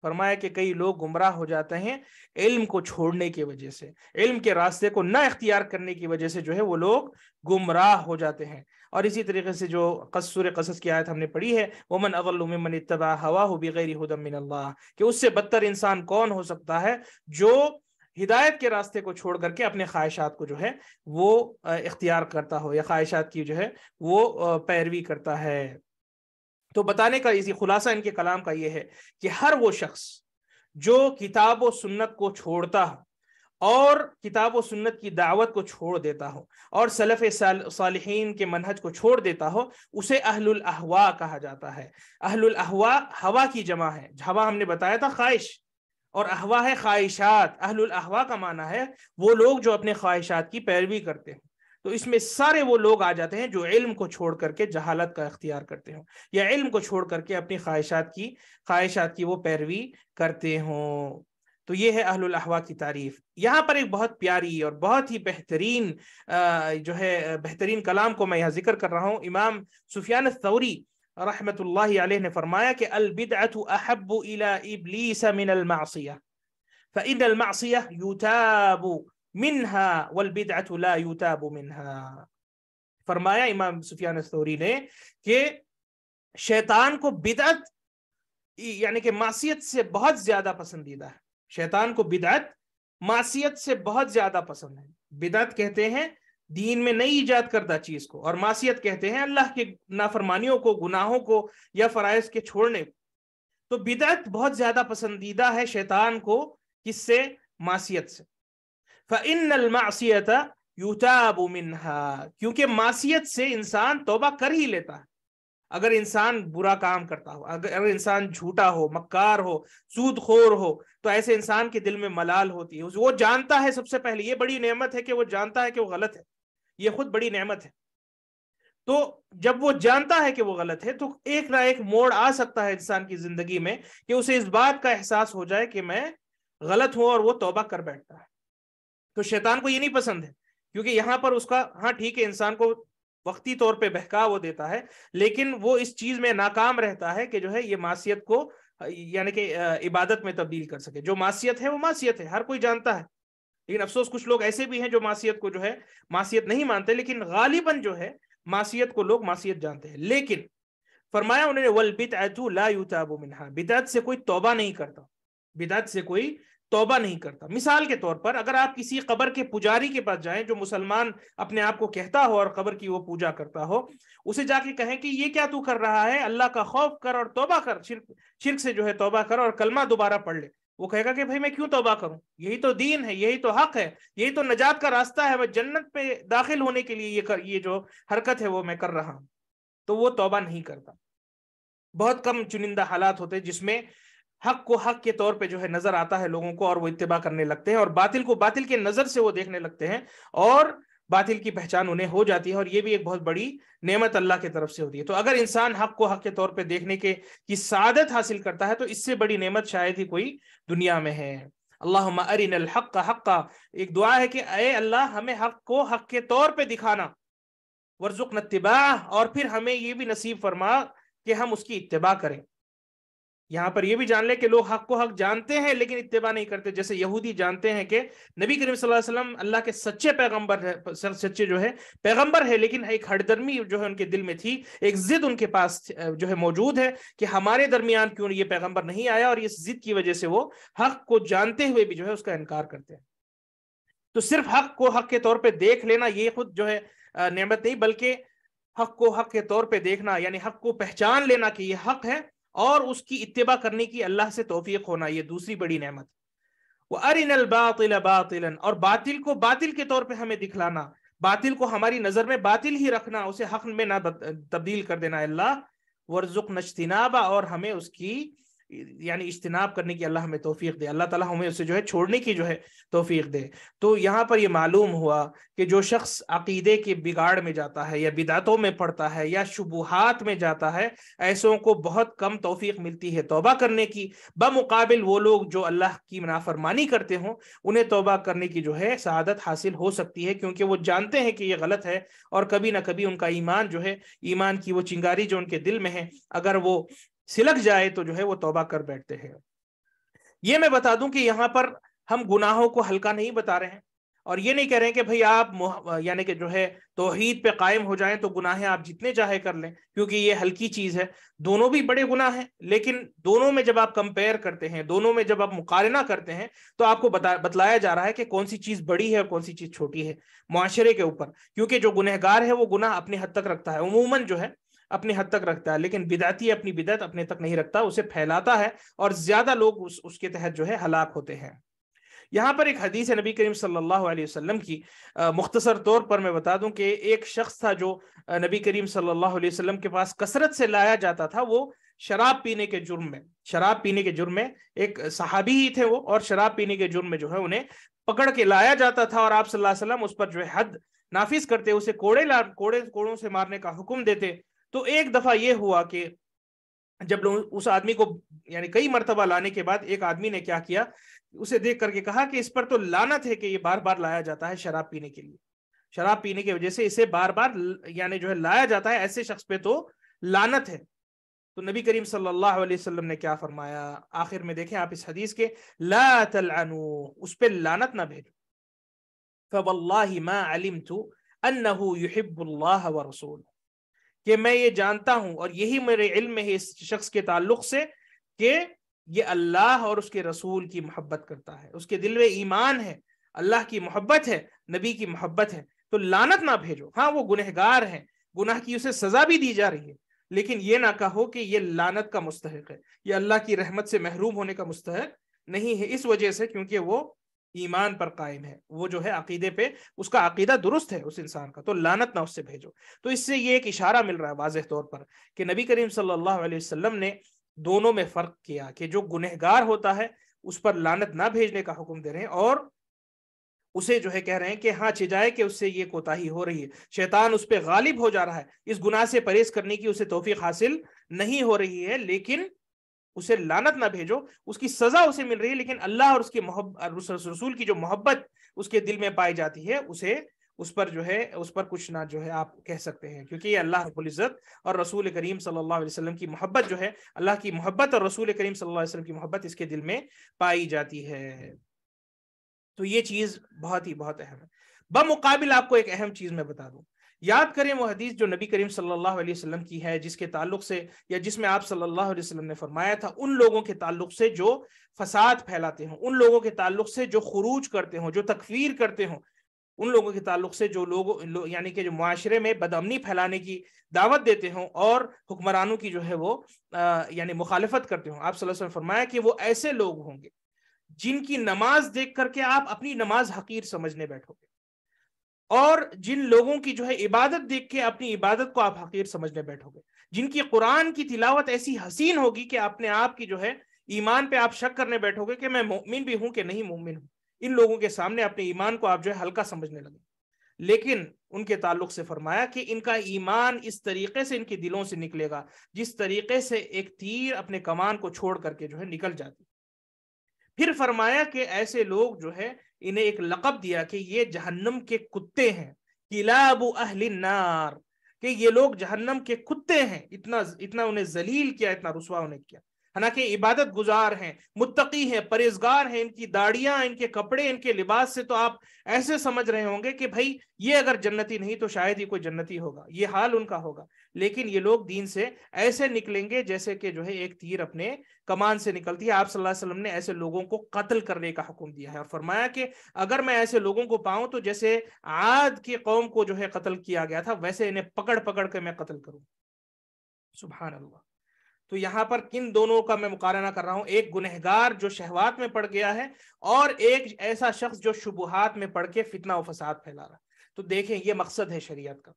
फरमाया कि कई लोग गुमराह हो जाते हैं इल्म को छोड़ने की वजह से इल्म के रास्ते को ना इख्तियार करने की वजह से जो है वो लोग गुमराह हो जाते हैं और इसी तरीके से जो कसूर कसस की आयत हमने पढ़ी है वो वमन अवलमन इतबा हवा हो बगैर हदमिन कि उससे बदतर इंसान कौन हो सकता है जो हिदायत के रास्ते को छोड़ करके अपने ख्वाहिशात को जो है वो इख्तियार करता हो या ख्वाहिशात की जो है वो पैरवी करता है तो बताने का इसी खुलासा इनके कलाम का ये है कि हर वो शख्स जो किताब व सुन्नत को छोड़ता और किताब व सुन्नत की दावत को छोड़ देता हो और सलफ़ सालहीन के मनहज को छोड़ देता हो उसे अहलुल अहवा कहा जाता है अहलुल अहवा हवा की जमा है हवा हमने बताया था ख्वाहिश और अहवा है ख्वाहिशात अहलुल अहवा का माना है वो लोग जो अपने ख्वाहिशात की पैरवी करते हैं तो इसमें सारे वो लोग आ जाते हैं जो इल्म को छोड़ करके जहालत का अख्तियार करते हो या इल्म को छोड़ करके अपनी ख्वाहिशात की ख्वाहिशात की वो पैरवी करते हों तो ये है अहलुल अहवा की तारीफ यहाँ पर एक बहुत प्यारी और बहुत ही बेहतरीन जो है बेहतरीन कलाम को मैं यहाँ जिक्र कर रहा हूँ इमाम सुफियान सौरी रहमत आलह ने फरमाया कि अलबिदअत अहब इला इबलीस मिन अलमासिया फ़इन अलमासिया युताबु मिनहा वलबिदअत ला युताबु मिनहा फरमाया इमाम सुफियान थौरी ने कि शैतान को बिदअत यानी कि मासीत से बहुत ज्यादा पसंदीदा है शैतान को बिदअत मासीत से बहुत ज्यादा पसंद है बिदअत कहते हैं दीन में नहीं ईजाद करता चीज को और मासीत कहते हैं अल्लाह के नाफरमानियों को गुनाहों को या फरज के छोड़ने को तो बिदत बहुत ज्यादा पसंदीदा है शैतान को किससे मासीत से क्योंकि मासीत से इंसान तोबा कर ही लेता है अगर इंसान बुरा काम करता हो अगर इंसान झूठा हो मक्कार हो सूद खोर हो तो ऐसे इंसान के दिल में मलाल होती है वो जानता है सबसे पहले ये बड़ी नेमत है कि वो जानता है कि वो गलत है ये खुद बड़ी नेमत है तो जब वो जानता है कि वो गलत है तो एक ना एक मोड़ आ सकता है इंसान की जिंदगी में कि उसे इस बात का एहसास हो जाए कि मैं गलत हूं और वो तोबा कर बैठता है तो शैतान को ये नहीं पसंद है क्योंकि यहां पर उसका हाँ ठीक है इंसान को वक्ती तौर पे बहका वो देता है लेकिन वो इस चीज में नाकाम रहता है कि जो है ये मासीत को यानी कि इबादत में तब्दील कर सके जो मासीत है वो मासीत है हर कोई जानता है लेकिन अफसोस कुछ लोग ऐसे भी हैं जो मासीत को जो है मासीत नहीं मानते लेकिन गालिबन जो है मासीत को लोग मासीत जानते हैं लेकिन फरमाया उन्होंने वल बितू ला मिनहा बिदात से कोई तौबा नहीं करता बिदात से कोई तौबा नहीं करता मिसाल के तौर पर अगर आप किसी कबर के पुजारी के पास जाएं जो मुसलमान अपने आप को कहता हो और कबर की वो पूजा करता हो उसे जाके कहें कि ये क्या तू कर रहा है अल्लाह का खौफ कर और तौबा कर शिर्क शिर्क से जो है तौबा कर और कलमा दोबारा पढ़ ले वो कहेगा कि भाई मैं क्यों तोबा करूं यही तो दीन है यही तो हक है यही तो नजात का रास्ता है वह जन्नत पे दाखिल होने के लिए ये कर ये जो हरकत है वो मैं कर रहा हूं तो वो तोबा नहीं करता बहुत कम चुनिंदा हालात होते हैं जिसमें हक को हक के तौर पे जो है नजर आता है लोगों को और वो इतबा करने लगते हैं और बातिल को बातिल के नजर से वो देखने लगते हैं और बातिल की पहचान उन्हें हो जाती है और ये भी एक बहुत बड़ी नेमत अल्लाह की तरफ से होती है तो अगर इंसान हक को हक के तौर पे देखने के की सादत हासिल करता है तो इससे बड़ी नेमत शायद ही कोई दुनिया में है अल्लाह अरिन हक का हक का एक दुआ है कि अय अल्लाह हमें हक को हक के तौर पर दिखाना वर्जुक नतिबा और फिर हमें ये भी नसीब फरमा कि हम उसकी इतबा करें यहाँ पर यह भी जान ले कि लोग हक को हक जानते हैं लेकिन इतबा नहीं करते जैसे यहूदी जानते हैं कि नबी करीम सल्लल्लाहु अल्लाह के सच्चे पैगंबर है सच्चे जो है पैगंबर है लेकिन एक हड़दर्मी जो है उनके दिल में थी एक जिद उनके पास जो है मौजूद है कि हमारे दरमियान क्यों ये पैगंबर नहीं आया और इस जिद की वजह से वो हक को जानते हुए भी जो है उसका इनकार करते हैं तो सिर्फ हक को हक के तौर पर देख लेना ये खुद जो है नियमत नहीं बल्कि हक को हक के तौर पर देखना यानी हक को पहचान लेना कि ये हक है और उसकी इतबा करने की अल्लाह से तोफीक होना यह दूसरी बड़ी नहमत वह अरिन बातिल बातिलन और बातिल को बातिल के तौर पर हमें दिखलाना बातिल को हमारी नज़र में बातिल ही रखना उसे हक में ना तब्दील कर देना अल्लाह वर्जुक नश्तनाबा और हमें उसकी यानी इज्तनाब करने की अल्लाह हमें तोफीक दे अल्लाह ताला हमें उसे जो है छोड़ने की जो है तोफ़ी दे तो यहाँ पर ये मालूम हुआ कि जो शख्स अकीदे के बिगाड़ में जाता है या बिदातों में पड़ता है या शुबूहात में जाता है ऐसों को बहुत कम तोफ़ी मिलती है तोबा करने की बमुकाबिल वो लोग जो अल्लाह की मुनाफरमानी करते हों उन्हें तोबा करने की जो है शहादत हासिल हो सकती है क्योंकि वो जानते हैं कि ये गलत है और कभी ना कभी उनका ईमान जो है ईमान की वो चिंगारी जो उनके दिल में है अगर वो सिलक जाए तो जो है वो तोबा कर बैठते हैं ये मैं बता दूं कि यहाँ पर हम गुनाहों को हल्का नहीं बता रहे हैं और ये नहीं कह रहे हैं कि भाई आप यानी कि जो है तोहहीद पे कायम हो जाएं तो गुनाहे आप जितने चाहे कर लें क्योंकि ये हल्की चीज़ है दोनों भी बड़े गुनाह हैं लेकिन दोनों में जब आप कंपेयर करते हैं दोनों में जब आप मुकालना करते हैं तो आपको बता बतलाया जा रहा है कि कौन सी चीज़ बड़ी है और कौन सी चीज़ छोटी है माशरे के ऊपर क्योंकि जो गुनहगार है वो गुनाह अपने हद तक रखता है उमूमन जो है अपने हद तक रखता है लेकिन बिदाती अपनी बिदत अपने तक नहीं रखता उसे फैलाता है और ज्यादा लोग उस, उसके तहत जो है हलाक होते हैं यहाँ पर एक हदीस है नबी करीम सल्लल्लाहु अलैहि वसल्लम की मुख्तसर तौर पर मैं बता दूं कि एक शख्स था जो नबी करीम सल्लल्लाहु अलैहि वसल्लम के पास कसरत से लाया जाता था वो शराब पीने के जुर्म में शराब पीने के जुर्म में एक सहाबी ही थे वो और शराब पीने के जुर्म में जो है उन्हें पकड़ के लाया जाता था और आप सल्लल्लाहु अलैहि वसल्लम उस पर जो है हद नाफिज करते उसे कोड़े ला कोड़े कोड़ों से मारने का हुक्म देते तो एक दफा ये हुआ कि जब लोग उस आदमी को यानी कई मरतबा लाने के बाद एक आदमी ने क्या किया उसे देख करके कहा कि इस पर तो लानत है कि ये बार बार लाया जाता है शराब पीने के लिए शराब पीने की वजह से इसे बार बार यानी जो है लाया जाता है ऐसे शख्स पे तो लानत है तो नबी करीम सल्लल्लाहु अलैहि वसल्लम ने क्या फरमाया आखिर में देखें आप इस हदीस के ला उस पर लानत ना भेजो फवल्लाहि मा अलिमतु व रसूलहु कि मैं ये जानता हूं और यही मेरे इल्म है इस शख्स के ताल्लुक से कि ये अल्लाह और उसके रसूल की मोहब्बत करता है उसके दिल में ईमान है अल्लाह की मोहब्बत है नबी की मोहब्बत है तो लानत ना भेजो हाँ वो गुनहगार है गुनाह की उसे सजा भी दी जा रही है लेकिन ये ना कहो कि ये लानत का मुस्तक है ये अल्लाह की रहमत से महरूम होने का मुस्तक नहीं है इस वजह से क्योंकि वो ईमान पर कायम है वो जो है अकीदे पे उसका अकीदा दुरुस्त है उस इंसान का तो लानत ना उससे भेजो तो इससे ये एक इशारा मिल रहा है वाजह तौर पर कि नबी करीम सल्लल्लाहु अलैहि वसल्लम ने दोनों में फ़र्क किया कि जो गुनहगार होता है उस पर लानत ना भेजने का हुक्म दे रहे हैं और उसे जो है कह रहे हैं कि हाँ चिजाए कि उससे ये कोताही हो रही है शैतान उस पर गालिब हो जा रहा है इस गुनाह से परहेज करने की उसे तोफीक हासिल नहीं हो रही है लेकिन उसे लानत ना भेजो उसकी सजा उसे मिल रही है लेकिन अल्लाह और उसके मोहब्बत रसूल की जो मोहब्बत उसके दिल में पाई जाती है उसे उस पर जो है उस पर कुछ ना जो है आप कह सकते हैं क्योंकि ये अल्लाह इज़्जत और रसूल करीम सल्लल्लाहु अलैहि वसल्लम की मोहब्बत जो है अल्लाह की मोहब्बत और रसूल करीम सल्लल्लाहु अलैहि वसल्लम की मोहब्बत इसके दिल में पाई जाती है तो ये चीज़ बहुत ही बहुत अहम है बमुकाबिल आपको एक अहम चीज़ मैं बता दूं याद करें वो हदीस जो नबी करीम सल्लल्लाहु अलैहि वसल्लम की है जिसके ताल्लुक से या जिसमें आप सल्लल्लाहु अलैहि वसल्लम ने फरमाया था उन लोगों के ताल्लुक से जो फसाद फैलाते हों उन लोगों के ताल्लुक से जो खरूज करते हों जो तकफीर करते हों उन लोगों के ताल्लुक से जो लोग लो, यानी कि जो माशरे में बदमनी फैलाने की दावत देते हों और हुक्मरानों की जो है वो यानी मुखालफत करते हों आप सल्लल्लाहु अलैहि वसल्लम फरमाया कि वो ऐसे लोग होंगे जिनकी नमाज देख करके आप अपनी नमाज हकीर समझने बैठोगे और जिन लोगों की जो है इबादत देख के अपनी इबादत को आप हकीर समझने बैठोगे जिनकी कुरान की तिलावत ऐसी हसीन होगी कि अपने आप की जो है ईमान पे आप शक करने बैठोगे कि मैं मोमिन भी हूं कि नहीं मोमिन हूं इन लोगों के सामने अपने ईमान को आप जो है हल्का समझने लगे लेकिन उनके ताल्लुक से फरमाया कि इनका ईमान इस तरीके से इनके दिलों से निकलेगा जिस तरीके से एक तीर अपने कमान को छोड़ करके जो है निकल जाती फिर फरमाया कि ऐसे लोग जो है इन्हें एक लकब दिया कि ये जहन्नम के कुत्ते हैं किलाब अहलिनार कि ये लोग जहन्नम के कुत्ते हैं इतना इतना उन्हें जलील किया इतना रुसवा उन्हें किया हालांकि इबादत गुजार हैं मुत्तकी हैं परहेजगार हैं इनकी दाढ़ियां इनके कपड़े इनके लिबास से तो आप ऐसे समझ रहे होंगे कि भाई ये अगर जन्नती नहीं तो शायद ही कोई जन्नती होगा ये हाल उनका होगा लेकिन ये लोग दीन से ऐसे निकलेंगे जैसे कि जो है एक तीर अपने कमान से निकलती है आप सल्लल्लाहु अलैहि वसल्लम ने ऐसे लोगों को कत्ल करने का हुक्म दिया है और फरमाया कि अगर मैं ऐसे लोगों को पाऊं तो जैसे आद की कौम को जो है कत्ल किया गया था वैसे इन्हें पकड़ पकड़ के मैं कत्ल करूँ सुबह अल्लाह तो यहां पर किन दोनों का मैं मुकारणा कर रहा हूं एक गुनहगार जो शहवात में पड़ गया है और एक ऐसा शख्स जो शुबहात में पड़ के फितना व फसाद फैला रहा है तो देखें ये मकसद है शरीयत का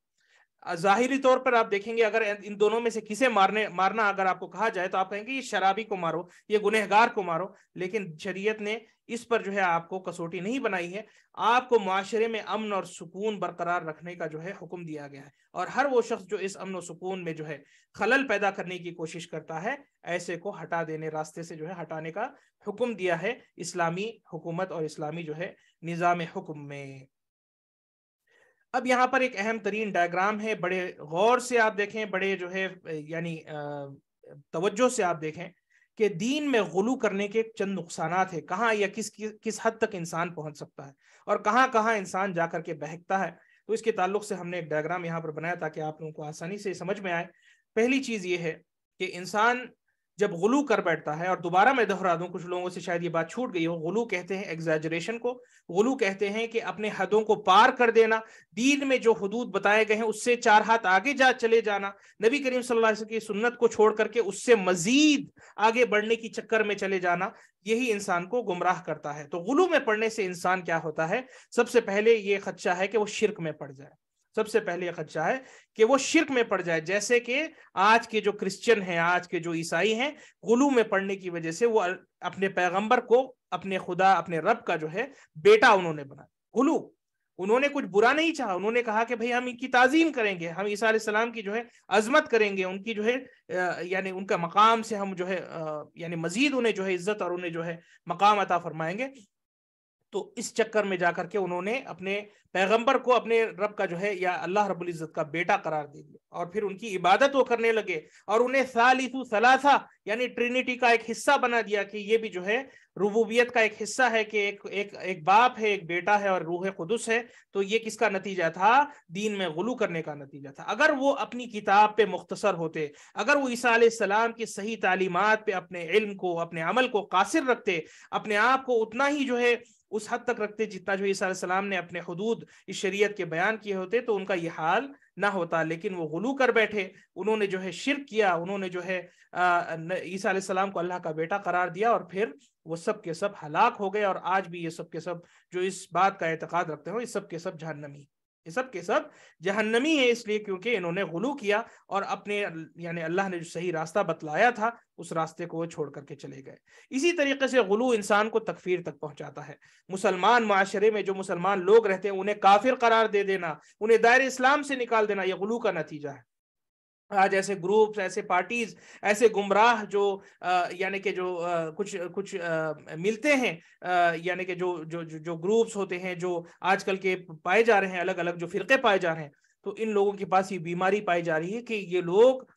जाहिरी तौर पर आप देखेंगे अगर इन दोनों में से किसे मारने मारना अगर आपको कहा जाए तो आप कहेंगे ये शराबी को मारो ये गुनहगार को मारो लेकिन शरीयत ने इस पर जो है आपको कसौटी नहीं बनाई है आपको माशरे में अमन और सुकून बरकरार रखने का जो है हुक्म दिया गया है और हर वो शख्स जो इस अमन और सुकून में जो है खलल पैदा करने की कोशिश करता है ऐसे को हटा देने रास्ते से जो है हटाने का हुक्म दिया है इस्लामी हुकूमत और इस्लामी जो है निज़ाम हुक्म में अब यहाँ पर एक अहम तरीन डायग्राम है बड़े गौर से आप देखें बड़े जो है यानी तवज्जो से आप देखें कि दीन में गुलू करने के चंद नुकसान है कहाँ या किस किस हद तक इंसान पहुँच सकता है और कहाँ कहाँ इंसान जा कर के बहकता है तो इसके ताल्लुक से हमने एक डायग्राम यहाँ पर बनाया ताकि आप लोगों को आसानी से समझ में आए पहली चीज़ ये है कि इंसान जब गुलू कर बैठता है और दोबारा मैं दोहरा दूं कुछ लोगों से शायद ये बात छूट गई हो गुलू कहते हैं एग्जैजरेशन को गुलू कहते हैं कि अपने हदों को पार कर देना दीन में जो हदूद बताए गए हैं उससे चार हाथ आगे जा चले जाना नबी करीम सल्लल्लाहु अलैहि वसल्लम की सुन्नत को छोड़ करके उससे मजीद आगे बढ़ने की चक्कर में चले जाना यही इंसान को गुमराह करता है तो गुलू में पढ़ने से इंसान क्या होता है सबसे पहले ये खदशा है कि वो शिरक में पड़ जाए सबसे पहले खदशा है कि वो शिरक में पड़ जाए जैसे कि आज के जो क्रिश्चियन हैं आज के जो ईसाई हैं गुलू में पड़ने की वजह से वो अपने पैगंबर को अपने खुदा अपने रब का जो है बेटा उन्होंने बना गुलू उन्होंने कुछ बुरा नहीं चाहा उन्होंने कहा कि भाई हम इनकी ताजीम करेंगे हम ईसा सलाम की जो है अजमत करेंगे उनकी जो है यानी उनका मकाम से हम जो है यानी मजीद उन्हें जो है इज्जत और उन्हें जो है मकाम अता फरमाएंगे तो इस चक्कर में जाकर के उन्होंने अपने पैगंबर को अपने रब का जो है या अल्लाह रबुल इज़्ज़त का बेटा करार दे दिया और फिर उनकी इबादत वो करने लगे और उन्हें सालिसु सलासा यानी ट्रिनिटी का एक हिस्सा बना दिया कि ये भी जो है रुबूबियत का एक हिस्सा है कि एक एक एक बाप है एक बेटा है और रूह खुदस है तो ये किसका नतीजा था दीन में गुलू करने का नतीजा था अगर वो अपनी किताब पे मुख्तसर होते अगर वो ईसा सलाम की सही तालीमत पे अपने इल्म को अपने अमल को कासिर रखते अपने आप को उतना ही जो है उस हद तक रखते जितना जो ईसा ने अपने हदूद इस शरीयत के बयान किए होते तो उनका ये हाल ना होता लेकिन वो गुलू कर बैठे उन्होंने जो है शिरक किया उन्होंने जो है ईसा सलाम को अल्लाह का बेटा करार दिया और फिर वो सब के सब हलाक हो गए और आज भी ये सब के सब जो इस बात का एतक़ाद रखते हो ये सब के सब जहनमी ये सब के सब जहन्नमी है इसलिए क्योंकि इन्होंने गुलू किया और अपने यानी अल्लाह ने जो सही रास्ता बतलाया था उस रास्ते को वो छोड़ करके चले गए इसी तरीके से गुलू इंसान को तकफीर तक पहुंचाता है मुसलमान माशरे में जो मुसलमान लोग रहते हैं उन्हें काफिर करार दे देना उन्हें दायरे इस्लाम से निकाल देना यह गुलू का नतीजा है आज ऐसे ग्रुप्स ऐसे पार्टीज ऐसे गुमराह जो यानी कि जो आ, कुछ कुछ आ, मिलते हैं यानी कि जो जो जो ग्रुप्स होते हैं जो आजकल के पाए जा रहे हैं अलग अलग जो फिरके पाए जा रहे हैं तो इन लोगों के पास ये बीमारी पाई जा रही है कि ये लोग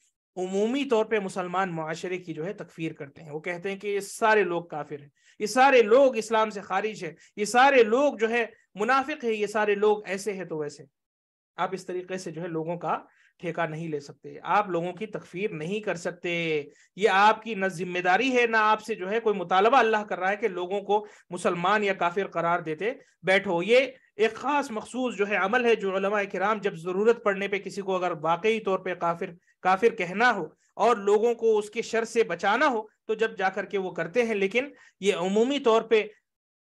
उमूमी तौर पे मुसलमान माशरे की जो है तकफीर करते हैं वो कहते हैं कि ये सारे लोग काफिर हैं ये सारे लोग इस्लाम से खारिज है ये सारे लोग जो है मुनाफिक है ये सारे लोग ऐसे है तो वैसे आप इस तरीके से जो है लोगों का ठेका नहीं ले सकते आप लोगों की तकफीर नहीं कर सकते ये आपकी न जिम्मेदारी है ना आपसे जो है कोई मुतालबा अल्लाह कर रहा है कि लोगों को मुसलमान या काफिर करार देते बैठो ये एक ख़ास मखसूस जो है अमल है जो कराम जब ज़रूरत पड़ने पर किसी को अगर वाकई तौर पर काफिर काफिर कहना हो और लोगों को उसके शर से बचाना हो तो जब जा करके के वो करते हैं लेकिन ये अमूमी तौर पर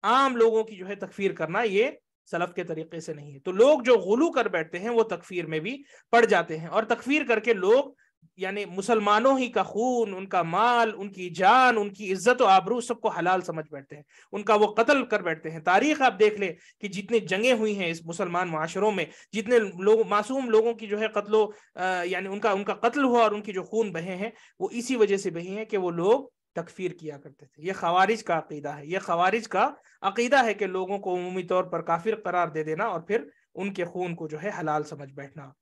आम लोगों की जो है तकफीर करना ये सलफ के तरीके से नहीं है तो लोग जो गुलू कर बैठते हैं वो तकफीर में भी पड़ जाते हैं और तकफीर करके लोग यानी मुसलमानों ही का खून उनका माल उनकी जान उनकी इज्जत और आबरू सबको हलाल समझ बैठते हैं उनका वो कत्ल कर बैठते हैं तारीख आप देख ले कि जितने जंगें हुई हैं इस मुसलमान माशरों में जितने लोग मासूम लोगों की जो है कत्लो यानी उनका उनका कत्ल हुआ और उनकी जो खून बहे हैं वो इसी वजह से बहे हैं कि वो लोग तकफीर किया करते थे ये खवारिज का अकीदा है ये खवारिज का अकीदा है कि लोगों को अमूमी तौर पर काफिर करार दे देना और फिर उनके खून को जो है हलाल समझ बैठना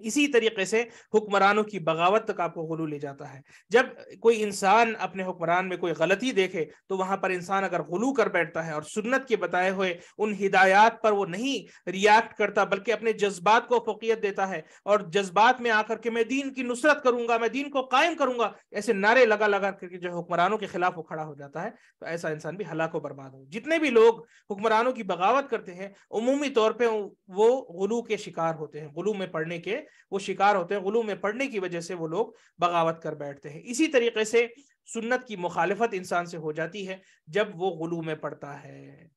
इसी तरीके से हुक्मरानों की बगावत तक आपको गुलू ले जाता है जब कोई इंसान अपने हुक्मरान में कोई गलती देखे तो वहां पर इंसान अगर गुलू कर बैठता है और सुन्नत के बताए हुए उन हिदायत पर वो नहीं रिएक्ट करता बल्कि अपने जज्बात को फोकियत देता है और जज्बात में आकर के मैं दीन की नुसरत करूंगा मैं दीन को कायम करूंगा ऐसे नारे लगा लगा करके जो हुक्मरानों के खिलाफ वो खड़ा हो जाता है तो ऐसा इंसान भी हलाको बर्बाद हो जितने भी लोग हुक्मरानों की बगावत करते हैं अमूमी तौर पर वो गुलू के शिकार होते हैं गुलू में पढ़ने के वो शिकार होते हैं गुलू में पढ़ने की वजह से वो लोग बगावत कर बैठते हैं इसी तरीके से सुन्नत की मुखालफत इंसान से हो जाती है जब वो गुलू में पड़ता है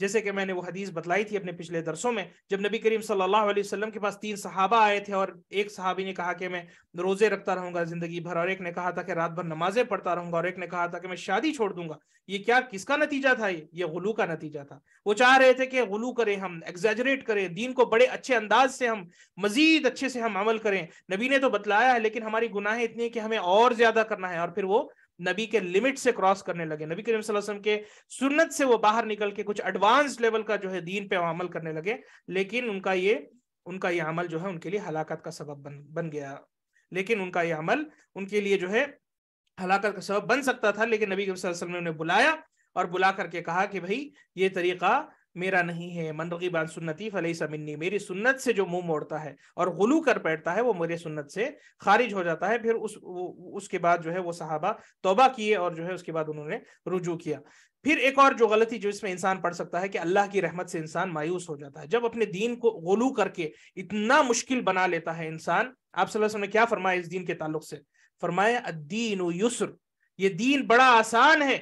जैसे कि मैंने वो हदीस बतलाई थी अपने पिछले दरसों में जब नबी करीम सल्लल्लाहु अलैहि वसल्लम के पास तीन सहाबा आए थे और एक सहाबी ने कहा कि मैं रोजे रखता रहूंगा जिंदगी भर और एक ने कहा था कि रात भर नमाजें पढ़ता रहूंगा और एक ने कहा था कि मैं शादी छोड़ दूंगा ये क्या किसका नतीजा था ये ये गुलू का नतीजा था वो चाह रहे थे कि गुलू करें हम एग्जेजरेट करें दीन को बड़े अच्छे अंदाज से हम मजीद अच्छे से हम अमल करें नबी ने तो बतलाया है लेकिन हमारी गुनाहें इतनी कि हमें और ज्यादा करना है और फिर वो नबी के लिमिट से क्रॉस करने लगे नबी करीम वसल्लम के सुन्नत से वो बाहर निकल के कुछ एडवांस लेवल का जो है दीन पे अमल करने लगे लेकिन उनका ये उनका ये अमल जो है उनके लिए हलाकत का सबब बन बन गया लेकिन उनका ये अमल उनके लिए जो है हलाकत का सबब बन सकता था लेकिन नबी करीम वसल्लम ने उन्हें बुलाया और बुला करके कहा कि भाई ये तरीका मेरा नहीं है मन रगी बान सुन्नती फलई समिन्नी मेरी सुन्नत से जो मुंह मोड़ता है और गुलू कर बैठता है वो मेरे सुन्नत से खारिज हो जाता है फिर उस उसके बाद जो है वो सहाबा तोबा किए और जो है उसके बाद उन्होंने रुजू किया फिर एक और जो गलती जो इसमें इंसान पढ़ सकता है कि अल्लाह की रहमत से इंसान मायूस हो जाता है जब अपने दीन को गुलू करके इतना मुश्किल बना लेता है इंसान आप सल्लल्लाहु ने क्या फरमाया इस दीन के ताल्लुक से फरमाया दीन यसर ये दीन बड़ा आसान है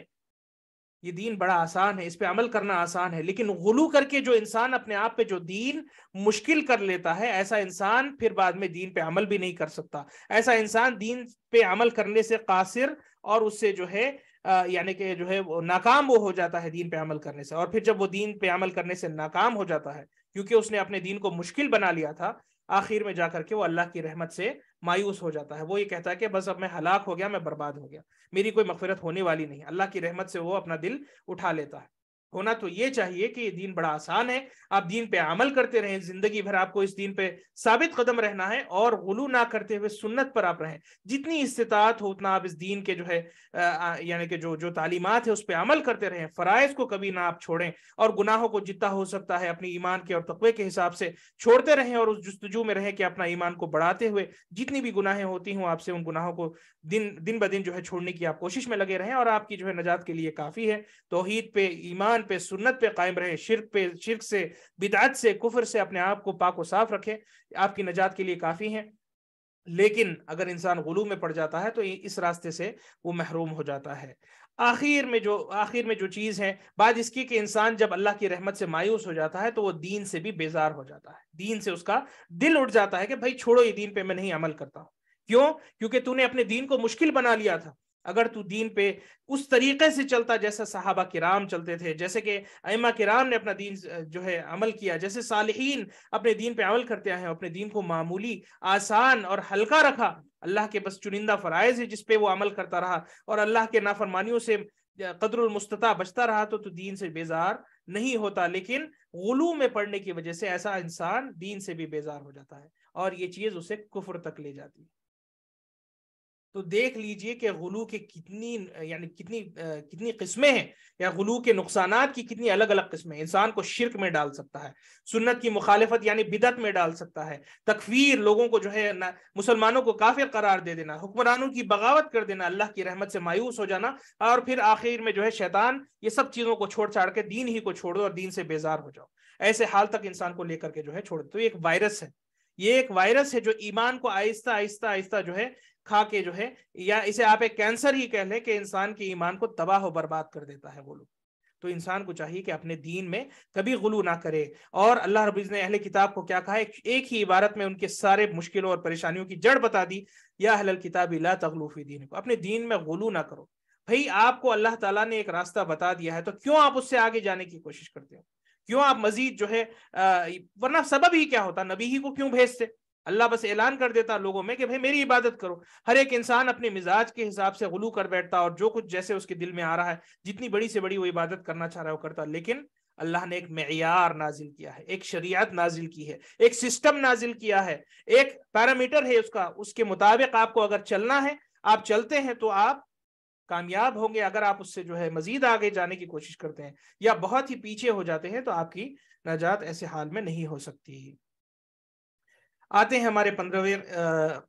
ये दीन बड़ा आसान है इस पर अमल करना आसान है लेकिन गुलू करके जो इंसान अपने आप पे जो दीन मुश्किल कर लेता है ऐसा इंसान फिर बाद में दीन पे अमल भी नहीं कर सकता ऐसा इंसान दीन पे अमल करने से कासिर और उससे जो है यानी कि जो है वो नाकाम वो हो जाता है दीन पे अमल करने से और फिर जब वो दीन पे अमल करने से नाकाम हो जाता है क्योंकि उसने अपने दीन को मुश्किल बना लिया था आखिर में जाकर के वो अल्लाह की रहमत से मायूस हो जाता है वो ये कहता है कि बस अब मैं हलाक हो गया मैं बर्बाद हो गया मेरी कोई मफफरत होने वाली नहीं अल्लाह की रहमत से वो अपना दिल उठा लेता है होना तो ये चाहिए कि ये दीन बड़ा आसान है आप दीन पे अमल करते रहें जिंदगी भर आपको इस दीन पे साबित कदम रहना है और गुलू ना करते हुए सुन्नत पर आप रहें जितनी इस्तात हो उतना आप इस दीन के जो है यानी कि जो जो तालीमत है उस पर अमल करते रहें फरज को कभी ना आप छोड़ें और गुनाहों को जितना हो सकता है अपने ईमान के और तकबे के हिसाब से छोड़ते रहें और उस जस्तजू में रहें कि अपना ईमान को बढ़ाते हुए जितनी भी गुनाहें होती हूँ आपसे उन गुनाहों को दिन दिन ब दिन जो है छोड़ने की आप कोशिश में लगे रहें और आपकी जो है नजात के लिए काफ़ी है तोहहीद पे ईमान कुरान पे सुन्नत पे कायम रहे शिरक पे शिरक से बिदात से कुफर से अपने आप को पाक व साफ रखे आपकी नजात के लिए काफ़ी है लेकिन अगर इंसान गुलू में पड़ जाता है तो इस रास्ते से वो महरूम हो जाता है आखिर में जो आखिर में जो चीज़ है बात इसकी कि इंसान जब अल्लाह की रहमत से मायूस हो जाता है तो वो दीन से भी बेजार हो जाता है दीन से उसका दिल उठ जाता है कि भाई छोड़ो ये दीन पे मैं नहीं अमल करता हूं क्यों क्योंकि तूने अपने दीन को मुश्किल बना लिया था अगर तू दीन पे उस तरीके से चलता जैसा साहबा किराम चलते थे जैसे कि अमा किराम ने अपना दीन जो है अमल किया जैसे सालहीन अपने दीन पे अमल करते आए हैं अपने दीन को मामूली आसान और हल्का रखा अल्लाह के बस चुनिंदा फ़रज़ है जिसपे वो अमल करता रहा और अल्लाह के नाफरमानियों से कदरमस्ता बचता रहा तो तू दीन से बेजार नहीं होता लेकिन गुलू में पड़ने की वजह से ऐसा इंसान दीन से भी बेजार हो जाता है और ये चीज़ उसे कुफर तक ले जाती है तो देख लीजिए कि गलू के कितनी यानी कितनी कितनी किस्में हैं या गलू के नुकसान की कितनी अलग अलग किस्में इंसान को शिरक में डाल सकता है सुन्नत की मुखालफत यानी बिदत में डाल सकता है तकफीर लोगों को जो है मुसलमानों को काफिर करार दे देना हुक्मरानों की बगावत कर देना अल्लाह की रहमत से मायूस हो जाना और फिर आखिर में जो है शैतान ये सब चीज़ों को छोड़ छाड़ के दीन ही को छोड़ दो और दीन से बेजार हो जाओ ऐसे हाल तक इंसान को लेकर के जो है छोड़ दो तो एक वायरस है ये एक वायरस है जो ईमान को आहिस्ता आहिस्ता आहिस्ता जो है खा के जो है या इसे आप एक कैंसर ही कह लें कि इंसान के ईमान को तबाह बर्बाद कर देता है वो लोग तो इंसान को चाहिए कि अपने दीन में कभी गुलू ना करे और अल्लाह रबीज़ ने अहल किताब को क्या कहा एक, एक ही इबारत में उनके सारे मुश्किलों और परेशानियों की जड़ बता दी या अहल किताब ला तगलूफी दीन को अपने दीन में गुलू ना करो भाई आपको अल्लाह ताला ने एक रास्ता बता दिया है तो क्यों आप उससे आगे जाने की कोशिश करते हो क्यों आप मजीद जो है वरना सबब ही क्या होता नबी ही को क्यों भेजते अल्लाह बस ऐलान कर देता लोगों में कि भाई मेरी इबादत करो हर एक इंसान अपने मिजाज के हिसाब से गलू कर बैठता और जो कुछ जैसे उसके दिल में आ रहा है जितनी बड़ी से बड़ी वो इबादत करना चाह रहा है वो करता लेकिन अल्लाह ने एक मैार नाजिल किया है एक शरीयत नाजिल की है एक सिस्टम नाजिल किया है एक पैरामीटर है उसका उसके मुताबिक आपको अगर चलना है आप चलते हैं तो आप कामयाब होंगे अगर आप उससे जो है मजीद आगे जाने की कोशिश करते हैं या बहुत ही पीछे हो जाते हैं तो आपकी नजात ऐसे हाल में नहीं हो सकती आते हैं हमारे पंद्रहवें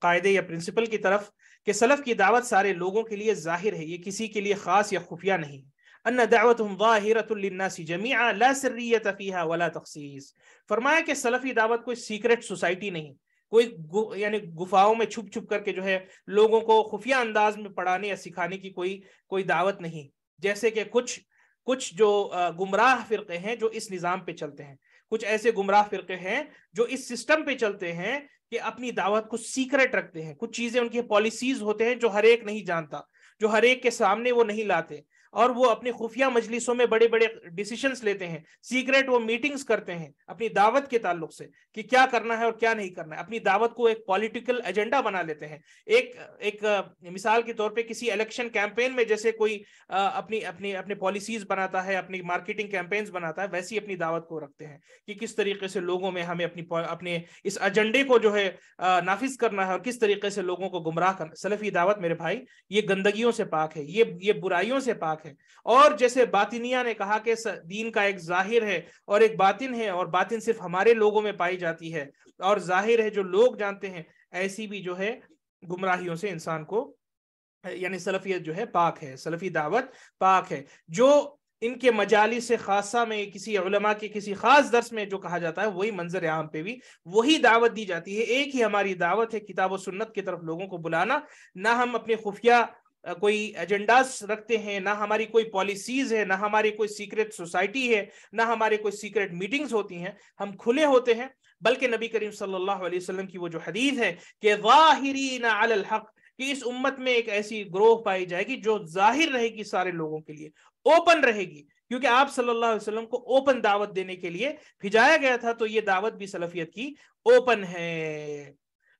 कायदे या प्रिंसिपल की तरफ कि सलफ़ की दावत सारे लोगों के लिए जाहिर है ये किसी के लिए ख़ास या खुफिया नहीं अन दावत वाहिरतनासी जमिया ला सर्रियत फ़ीहा वला तखसीस फरमाया कि सलफ़ी दावत कोई सीक्रेट सोसाइटी नहीं कोई गु, यानी गुफाओं में छुप छुप करके जो है लोगों को खुफिया अंदाज में पढ़ाने या सिखाने की कोई कोई दावत नहीं जैसे कि कुछ कुछ जो गुमराह फ़िरक़े हैं जो इस निज़ाम पे चलते हैं कुछ ऐसे गुमराह फिरके हैं जो इस सिस्टम पे चलते हैं कि अपनी दावत को सीक्रेट रखते हैं कुछ चीजें उनकी पॉलिसीज होते हैं जो हर एक नहीं जानता जो हर एक के सामने वो नहीं लाते और वो अपनी खुफिया मजलिसों में बड़े बड़े डिसीशन लेते हैं सीक्रेट वो मीटिंग्स करते हैं अपनी दावत के ताल्लुक से कि क्या करना है और क्या नहीं करना है अपनी दावत को एक पॉलिटिकल एजेंडा बना लेते हैं एक एक मिसाल के तौर पे किसी इलेक्शन कैंपेन में जैसे कोई अपनी अपनी अपने पॉलिसीज बनाता है अपनी मार्केटिंग कैंपेन्स बनाता है वैसी अपनी दावत को रखते हैं कि किस तरीके से लोगों में हमें अपनी अपने इस एजेंडे को जो है नाफिज करना है और किस तरीके से लोगों को गुमराह करना सलफ़ी दावत मेरे भाई ये गंदगियों से पाक है ये ये बुराइयों से पाक इतफाक है और जैसे बातिनिया ने कहा कि दीन का एक जाहिर है और एक बातिन है और बातिन सिर्फ हमारे लोगों में पाई जाती है और जाहिर है जो लोग जानते हैं ऐसी भी जो है गुमराहियों से इंसान को यानी सलफियत जो है पाक है सलफी दावत पाक है जो इनके मजाली से खासा में किसी उलमा के किसी खास दर्स में जो कहा जाता है वही मंजर आम पे भी वही दावत दी जाती है एक ही हमारी दावत है किताब सुन्नत की तरफ लोगों को बुलाना ना हम अपने खुफिया कोई एजेंडास रखते हैं ना हमारी कोई पॉलिसीज है ना हमारी कोई सीक्रेट सोसाइटी है ना हमारे कोई सीक्रेट मीटिंग्स होती हैं हम खुले होते हैं बल्कि नबी करीम सल्लल्लाहु अलैहि वसल्लम की वो जो हदीस है कि वाहिरीन अल हक कि इस उम्मत में एक ऐसी ग्रोह पाई जाएगी जो जाहिर रहेगी सारे लोगों के लिए ओपन रहेगी क्योंकि आप सल्लल्लाहु अलैहि वसल्लम को ओपन दावत देने के लिए भिजाया गया था तो ये दावत भी सलफियत की ओपन है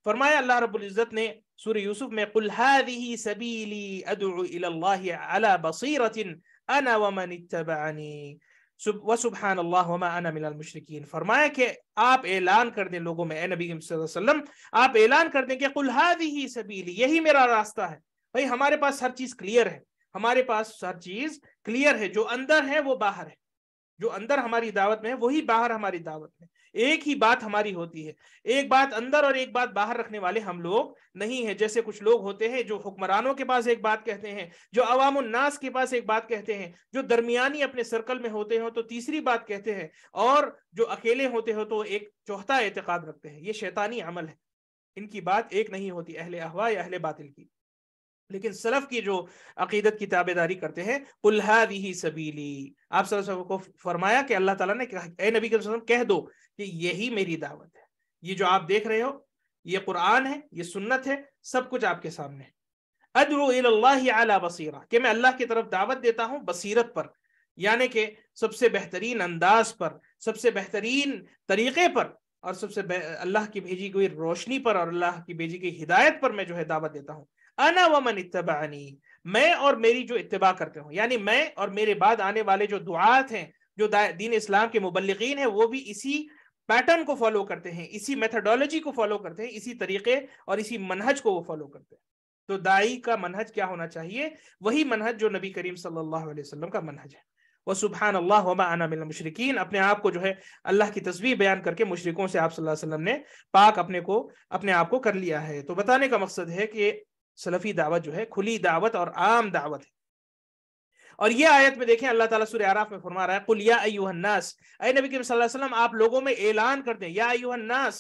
फरमाया अल्लाह रबुल्जत ने سورة يوسف ما يقول هذه سبيلي أدعو إلى الله على بصيرة أنا ومن اتبعني وسبحان الله وما أنا من المشرقीन फरमाया कि आप ऐलान कर दें लोगों में नबी वसल्लम आप ऐलान कर दें कि कुल ही सबीली यही मेरा रास्ता है भाई हमारे पास हर चीज़ क्लियर है हमारे पास हर चीज़ क्लियर है जो अंदर है वो बाहर है जो अंदर हमारी दावत में है वही बाहर हमारी दावत में एक ही बात हमारी होती है एक बात अंदर और एक बात बाहर रखने वाले हम लोग नहीं है जैसे कुछ लोग होते हैं जो हुक्मरानों के पास एक बात कहते हैं जो अवाम उन्नास के पास एक बात कहते हैं जो दरमियानी अपने सर्कल में होते हो तो तीसरी बात कहते हैं और जो अकेले होते हो तो एक चौथा एतकाद रखते हैं ये शैतानी अमल है इनकी बात एक नहीं होती अहले अहवा या अहले बातिल की लेकिन सलफ की जो अकीदत की ताबेदारी करते हैं उल्हादी सबीली आप सल्लल्लाहु अलैहि वसल्लम को फरमाया कि अल्लाह ताला ने कह ए नबी के कह दो कि यही मेरी दावत है ये जो आप देख रहे हो ये कुरान है ये सुन्नत है सब कुछ आपके सामने बसीरा कि मैं अल्लाह की तरफ दावत देता हूँ बसीरत पर यानी कि सबसे बेहतरीन अंदाज पर सबसे बेहतरीन तरीके पर और सबसे अल्लाह की भेजी गई रोशनी पर और अल्लाह की भेजी गई हिदायत पर मैं जो है दावत देता हूँ अना मन इतबानी मैं और मेरी जो इतबा करते हूँ यानी मैं और मेरे बाद आने वाले जो दुआत हैं जो दीन इस्लाम के मुबलकिन हैं वो भी इसी पैटर्न को फॉलो करते हैं इसी मेथडोलॉजी को फॉलो करते हैं इसी तरीके और इसी मनहज को वो फॉलो करते हैं तो दाई का मनहज क्या होना चाहिए वही मनहज जो नबी करीम सल्लल्लाहु अलैहि वसल्लम का मनहज है वह सुबहान अल्लाह वमा मुशरकिन अपने आप को जो है अल्लाह की तस्वीर बयान करके मुशरकों से आप सल्लल्लाहु अलैहि वसल्लम ने पाक अपने को अपने आप को कर लिया है तो बताने का मकसद है कि सलफ़ी दावत जो है खुली दावत और आम दावत है और ये आयत में देखें अल्लाह ताला सूर्य आराफ में फरमा रहा है कुल या अयुहन्नास अय नबी करीम सल्लल्लाहु अलैहि वसल्लम आप लोगों में ऐलान कर दें या अयुहन्नास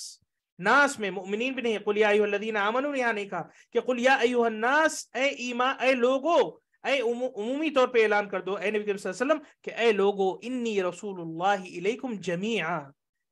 नास में मुमिनीन भी नहीं है कुल या अयुहल्लदीन आमनू यहाँ नहीं कहा कि कुल या अयुहन्नास ए ईमा ए लोगो ए उमूमी तौर पे ऐलान कर दो ए नबी करीम वसल्लम कि ए लोगो इन्नी रसूलुल्लाह इलैकुम जमीआ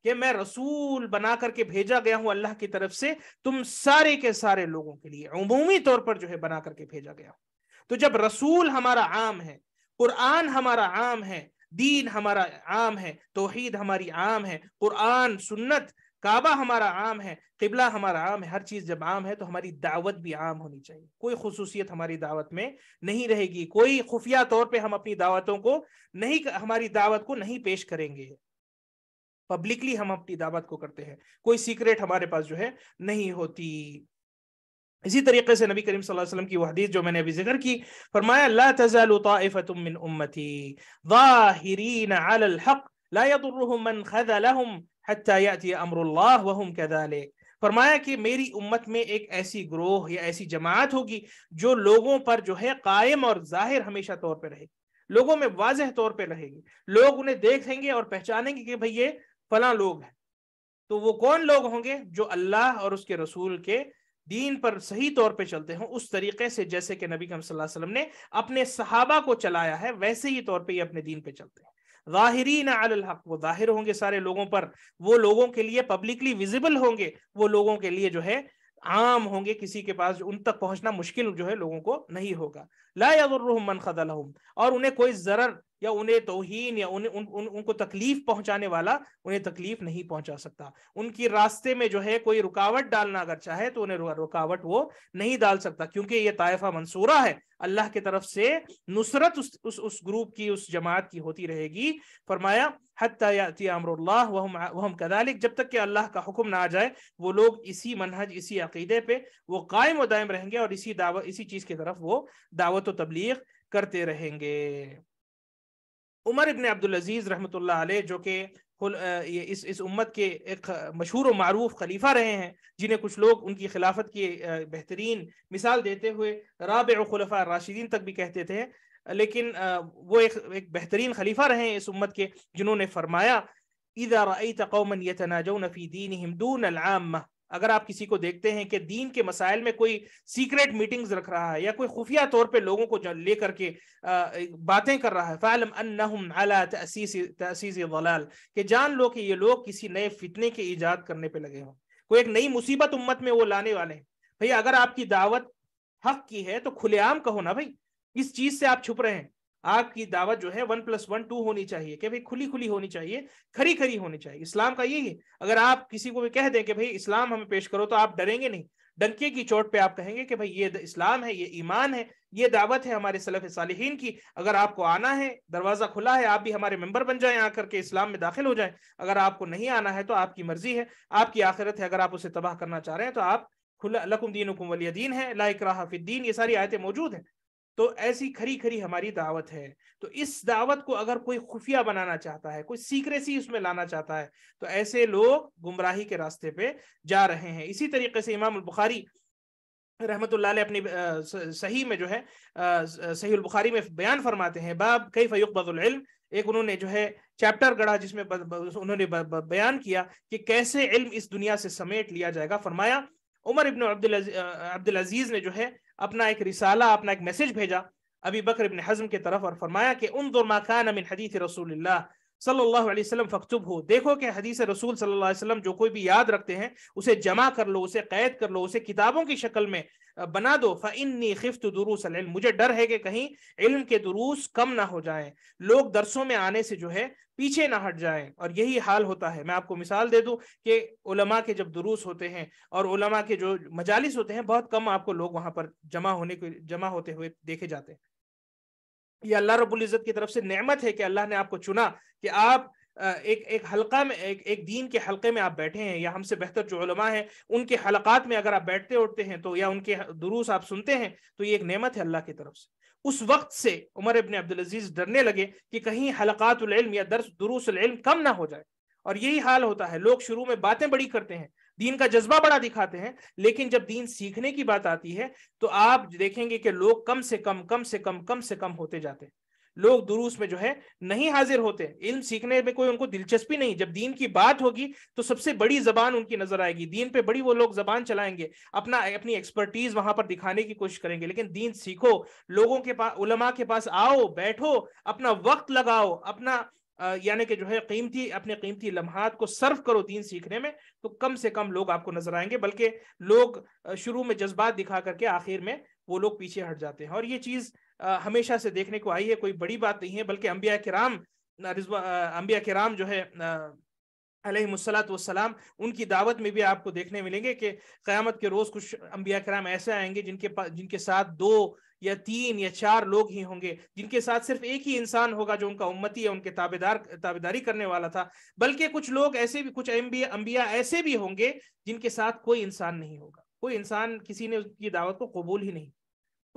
कि मैं रसूल बना करके भेजा गया हूँ अल्लाह की तरफ से तुम सारे के सारे लोगों के लिए उमूमी तौर पर जो है बना करके भेजा गया हूं तो जब रसूल हमारा आम है कुरान हमारा आम है दीन हमारा आम है तोहीद हमारी आम है कुरान सुन्नत काबा हमारा आम है किबला हमारा आम है हर चीज़ जब आम है तो हमारी दावत भी आम होनी चाहिए कोई खसूसियत हमारी दावत में नहीं रहेगी कोई खुफिया तौर पे हम अपनी दावतों को नहीं हमारी दावत को नहीं पेश करेंगे पब्लिकली हम अपनी दावत को करते हैं कोई सीक्रेट हमारे पास जो है नहीं होती इसी तरीके से नबी करीम सल्लल्लाहु अलैहि वसल्लम की वह हदीस जो मैंने अभी जिक्र की फरमाया ला तज़ालु ताइफ़तुम मिन उम्मती ज़ाहिरीन अलल हक ला यदुरहुम मन खज़लहुम हत्ता याति अमरुल्लाह वहुम कज़ालिक फरमाया कि मेरी उम्मत में एक ऐसी ग्रोह या ऐसी जमात होगी जो लोगों पर जो है कायम और जाहिर हमेशा तौर पर रहेगी लोगों में वाजह तौर पर रहेगी लोग उन्हें देखेंगे और पहचानेंगे कि भाई ये फला लोग हैं तो वो कौन लोग होंगे जो अल्लाह और उसके रसूल के दीन पर सही तौर पे चलते हों उस तरीके से जैसे कि नबी कम वसल्लम ने अपने सहाबा को चलाया है वैसे ही तौर पे ये अपने दीन पे चलते हैं ज़ाहिरीन हक वो ज़ाहिर होंगे सारे लोगों पर वो लोगों के लिए पब्लिकली विजिबल होंगे वो लोगों के लिए जो है आम होंगे किसी के पास उन तक पहुंचना मुश्किल जो है लोगों को नहीं होगा ला मन खदलहुम और उन्हें कोई जरर या उन्हें तोहीन या उन्हें उन, उन, उनको तकलीफ पहुंचाने वाला उन्हें तकलीफ नहीं पहुंचा सकता उनकी रास्ते में जो है कोई रुकावट डालना अगर चाहे तो उन्हें रुकावट वो नहीं डाल सकता क्योंकि ये तायफा मंसूरा है अल्लाह की तरफ से नुसरत उस उस, उस ग्रुप की उस जमात की होती रहेगी फरमाया कदालिक जब तक कि अल्लाह का हुक्म ना आ जाए वो लोग इसी मनहज इसी अकीदे पे वो कायम व दायम रहेंगे और इसी दावत इसी चीज़ की तरफ वो दावत व तबलीग करते रहेंगे उमर इबन अब्दुल अजीज रहमत जो कि इस इस उम्मत के एक मशहूर व मरूफ खलीफा रहे हैं जिन्हें कुछ लोग उनकी खिलाफत की बेहतरीन मिसाल देते हुए राब खलफा राशिदीन तक भी कहते थे लेकिन वो एक एक बेहतरीन खलीफा रहे हैं इस उम्मत के जिन्होंने फरमाया इदा रई तकौमन यतनाजो नफ़ी दीन हिमदून अगर आप किसी को देखते हैं कि दीन के मसाइल में कोई सीक्रेट मीटिंग्स रख रहा है या कोई खुफिया तौर पे लोगों को लेकर के बातें कर रहा है फ़ालम अन्नहुम अला तअसीस वलाल कि जान लो कि ये लोग किसी नए फितने के ईजाद करने पे लगे हों कोई एक नई मुसीबत उम्मत में वो लाने वाले हैं भैया अगर आपकी दावत हक की है तो खुलेआम कहो ना भाई इस चीज़ से आप छुप रहे हैं आपकी दावत जो है वन प्लस वन टू होनी चाहिए कि भाई खुली खुली होनी चाहिए खरी खरी होनी चाहिए इस्लाम का यही है अगर आप किसी को भी कह दें कि भाई इस्लाम हमें पेश करो तो आप डरेंगे नहीं डंके की चोट पे आप कहेंगे कि भाई ये इस्लाम है ये ईमान है ये दावत है हमारे सलफ सालहीन की अगर आपको आना है दरवाज़ा खुला है आप भी हमारे मेंबर बन जाएं आकर के इस्लाम में दाखिल हो जाएं अगर आपको नहीं आना है तो आपकी मर्जी है आपकी आखिरत है अगर आप उसे तबाह करना चाह रहे हैं तो आप खुला लकुम दीन वली दीन है लाइक राहफिद्दीन ये सारी आयतें मौजूद हैं तो ऐसी खरी खरी हमारी दावत है तो इस दावत को अगर कोई खुफिया बनाना चाहता है कोई सीक्रेसी उसमें लाना चाहता है तो ऐसे लोग गुमराही के रास्ते पे जा रहे हैं इसी तरीके से इमाम बुखारी रहमत अपनी सही में जो है सही बुखारी में बयान फरमाते हैं बाब कई फ़युकबल एक उन्होंने जो है चैप्टर गढ़ा जिसमें उन्होंने बयान किया कि कैसे इल्म इस दुनिया से समेट लिया जाएगा फरमाया उमर इब्न अब्दुल अजीज़ ने जो है अपना एक रिसाला अपना एक मैसेज भेजा अभी बकर इबन हजम की तरफ और फरमाया कि उन माकान अमिन हदीत रसूल सल्लल्लाहु अलैहि वसल्लम फ़क्तुब हो देखो कि हदीस रसूल सल्लल्लाहु अलैहि वसल्लम जो कोई भी याद रखते हैं उसे जमा कर लो उसे कैद कर लो उसे किताबों की शक्ल में बना दो फ़िन्नी खिफ्त दुरूस मुझे डर है कि कहीं इल्म के दुरूस कम ना हो जाएं लोग दरसों में आने से जो है पीछे ना हट जाएं और यही हाल होता है मैं आपको मिसाल दे दूं कि उलमा के जब दुरूस होते हैं और उलमा के जो मजालिस होते हैं बहुत कम आपको लोग वहां पर जमा होने को जमा होते हुए देखे जाते हैं ये अल्लाह रब्बुल इज़्ज़त की तरफ से नेमत है कि अल्लाह ने आपको चुना कि आप एक एक हलका में एक एक दीन के हल्के में आप बैठे हैं या हमसे बेहतर जो उलमा है उनके हलकात में अगर आप बैठते उठते हैं तो या उनके दुरूस आप सुनते हैं तो ये एक नेमत है अल्लाह की तरफ से उस वक्त से उमर इबन अजीज डरने लगे कि कहीं हलकातम या दरस दुरुस कम ना हो जाए और यही हाल होता है लोग शुरू में बातें बड़ी करते हैं दीन का जज्बा बड़ा दिखाते हैं लेकिन जब दीन सीखने की बात आती है तो आप देखेंगे कि लोग कम से कम कम से कम कम से कम होते जाते हैं लोग दुरूस में जो है नहीं हाजिर होते इल्म सीखने में कोई उनको दिलचस्पी नहीं जब दीन की बात होगी तो सबसे बड़ी जबान उनकी नजर आएगी दीन पे बड़ी वो लोग जबान चलाएंगे अपना अपनी एक्सपर्टीज वहां पर दिखाने की कोशिश करेंगे लेकिन दीन सीखो लोगों के पास उलमा के पास आओ बैठो अपना वक्त लगाओ अपना यानी कि जो है कीमती अपने कीमती लम्हात को सर्व करो दीन सीखने में तो कम से कम लोग आपको नजर आएंगे बल्कि लोग शुरू में जज्बात दिखा करके आखिर में वो लोग पीछे हट जाते हैं और ये चीज़ हमेशा से देखने को आई है कोई बड़ी बात नहीं है बल्कि अम्बिया के राम अम्बिया के राम जो है सलाम उनकी दावत में भी आपको देखने मिलेंगे कि क़्यामत के रोज़ कुछ अम्बिया कराम ऐसे आएंगे जिनके जिनके साथ दो या तीन या चार लोग ही होंगे जिनके साथ सिर्फ एक ही इंसान होगा जो उनका उम्मती या उनके ताबेदार ताबेदारी करने वाला था बल्कि कुछ लोग ऐसे भी कुछ अम्बिया अम्बिया ऐसे भी होंगे जिनके साथ कोई इंसान नहीं होगा कोई इंसान किसी ने उसकी दावत को कबूल ही नहीं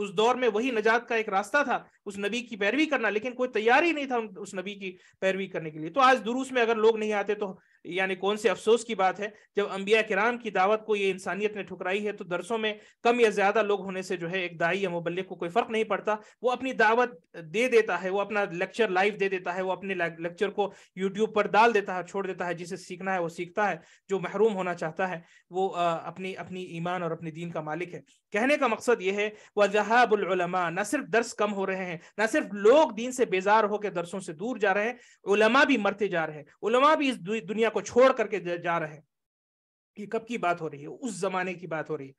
उस दौर में वही नजात का एक रास्ता था उस नबी की पैरवी करना लेकिन कोई तैयार ही नहीं था उस नबी की पैरवी करने के लिए तो आज दुरूस में अगर लोग नहीं आते तो यानी कौन से अफसोस की बात है जब अम्बिया राम की दावत को ये इंसानियत ने ठुकराई है तो दरसों में कम या ज्यादा लोग होने से जो है एक दाई या मुबल्ले को कोई फर्क नहीं पड़ता वो अपनी दावत दे देता है वो अपना लेक्चर लाइव दे देता है वो अपने लेक्चर को यूट्यूब पर डाल देता है छोड़ देता है जिसे सीखना है वो सीखता है जो महरूम होना चाहता है वो अपनी अपनी ईमान और अपने दीन का मालिक है कहने का मकसद ये है जहाबुलमा न सिर्फ दर्स कम हो रहे हैं हैं ना सिर्फ लोग दीन से बेजार होकर दरसों से दूर जा रहे हैं उलमा भी मरते जा रहे हैं उलमा भी इस दुनिया को छोड़ करके जा रहे हैं ये कब की बात हो रही है उस जमाने की बात हो रही है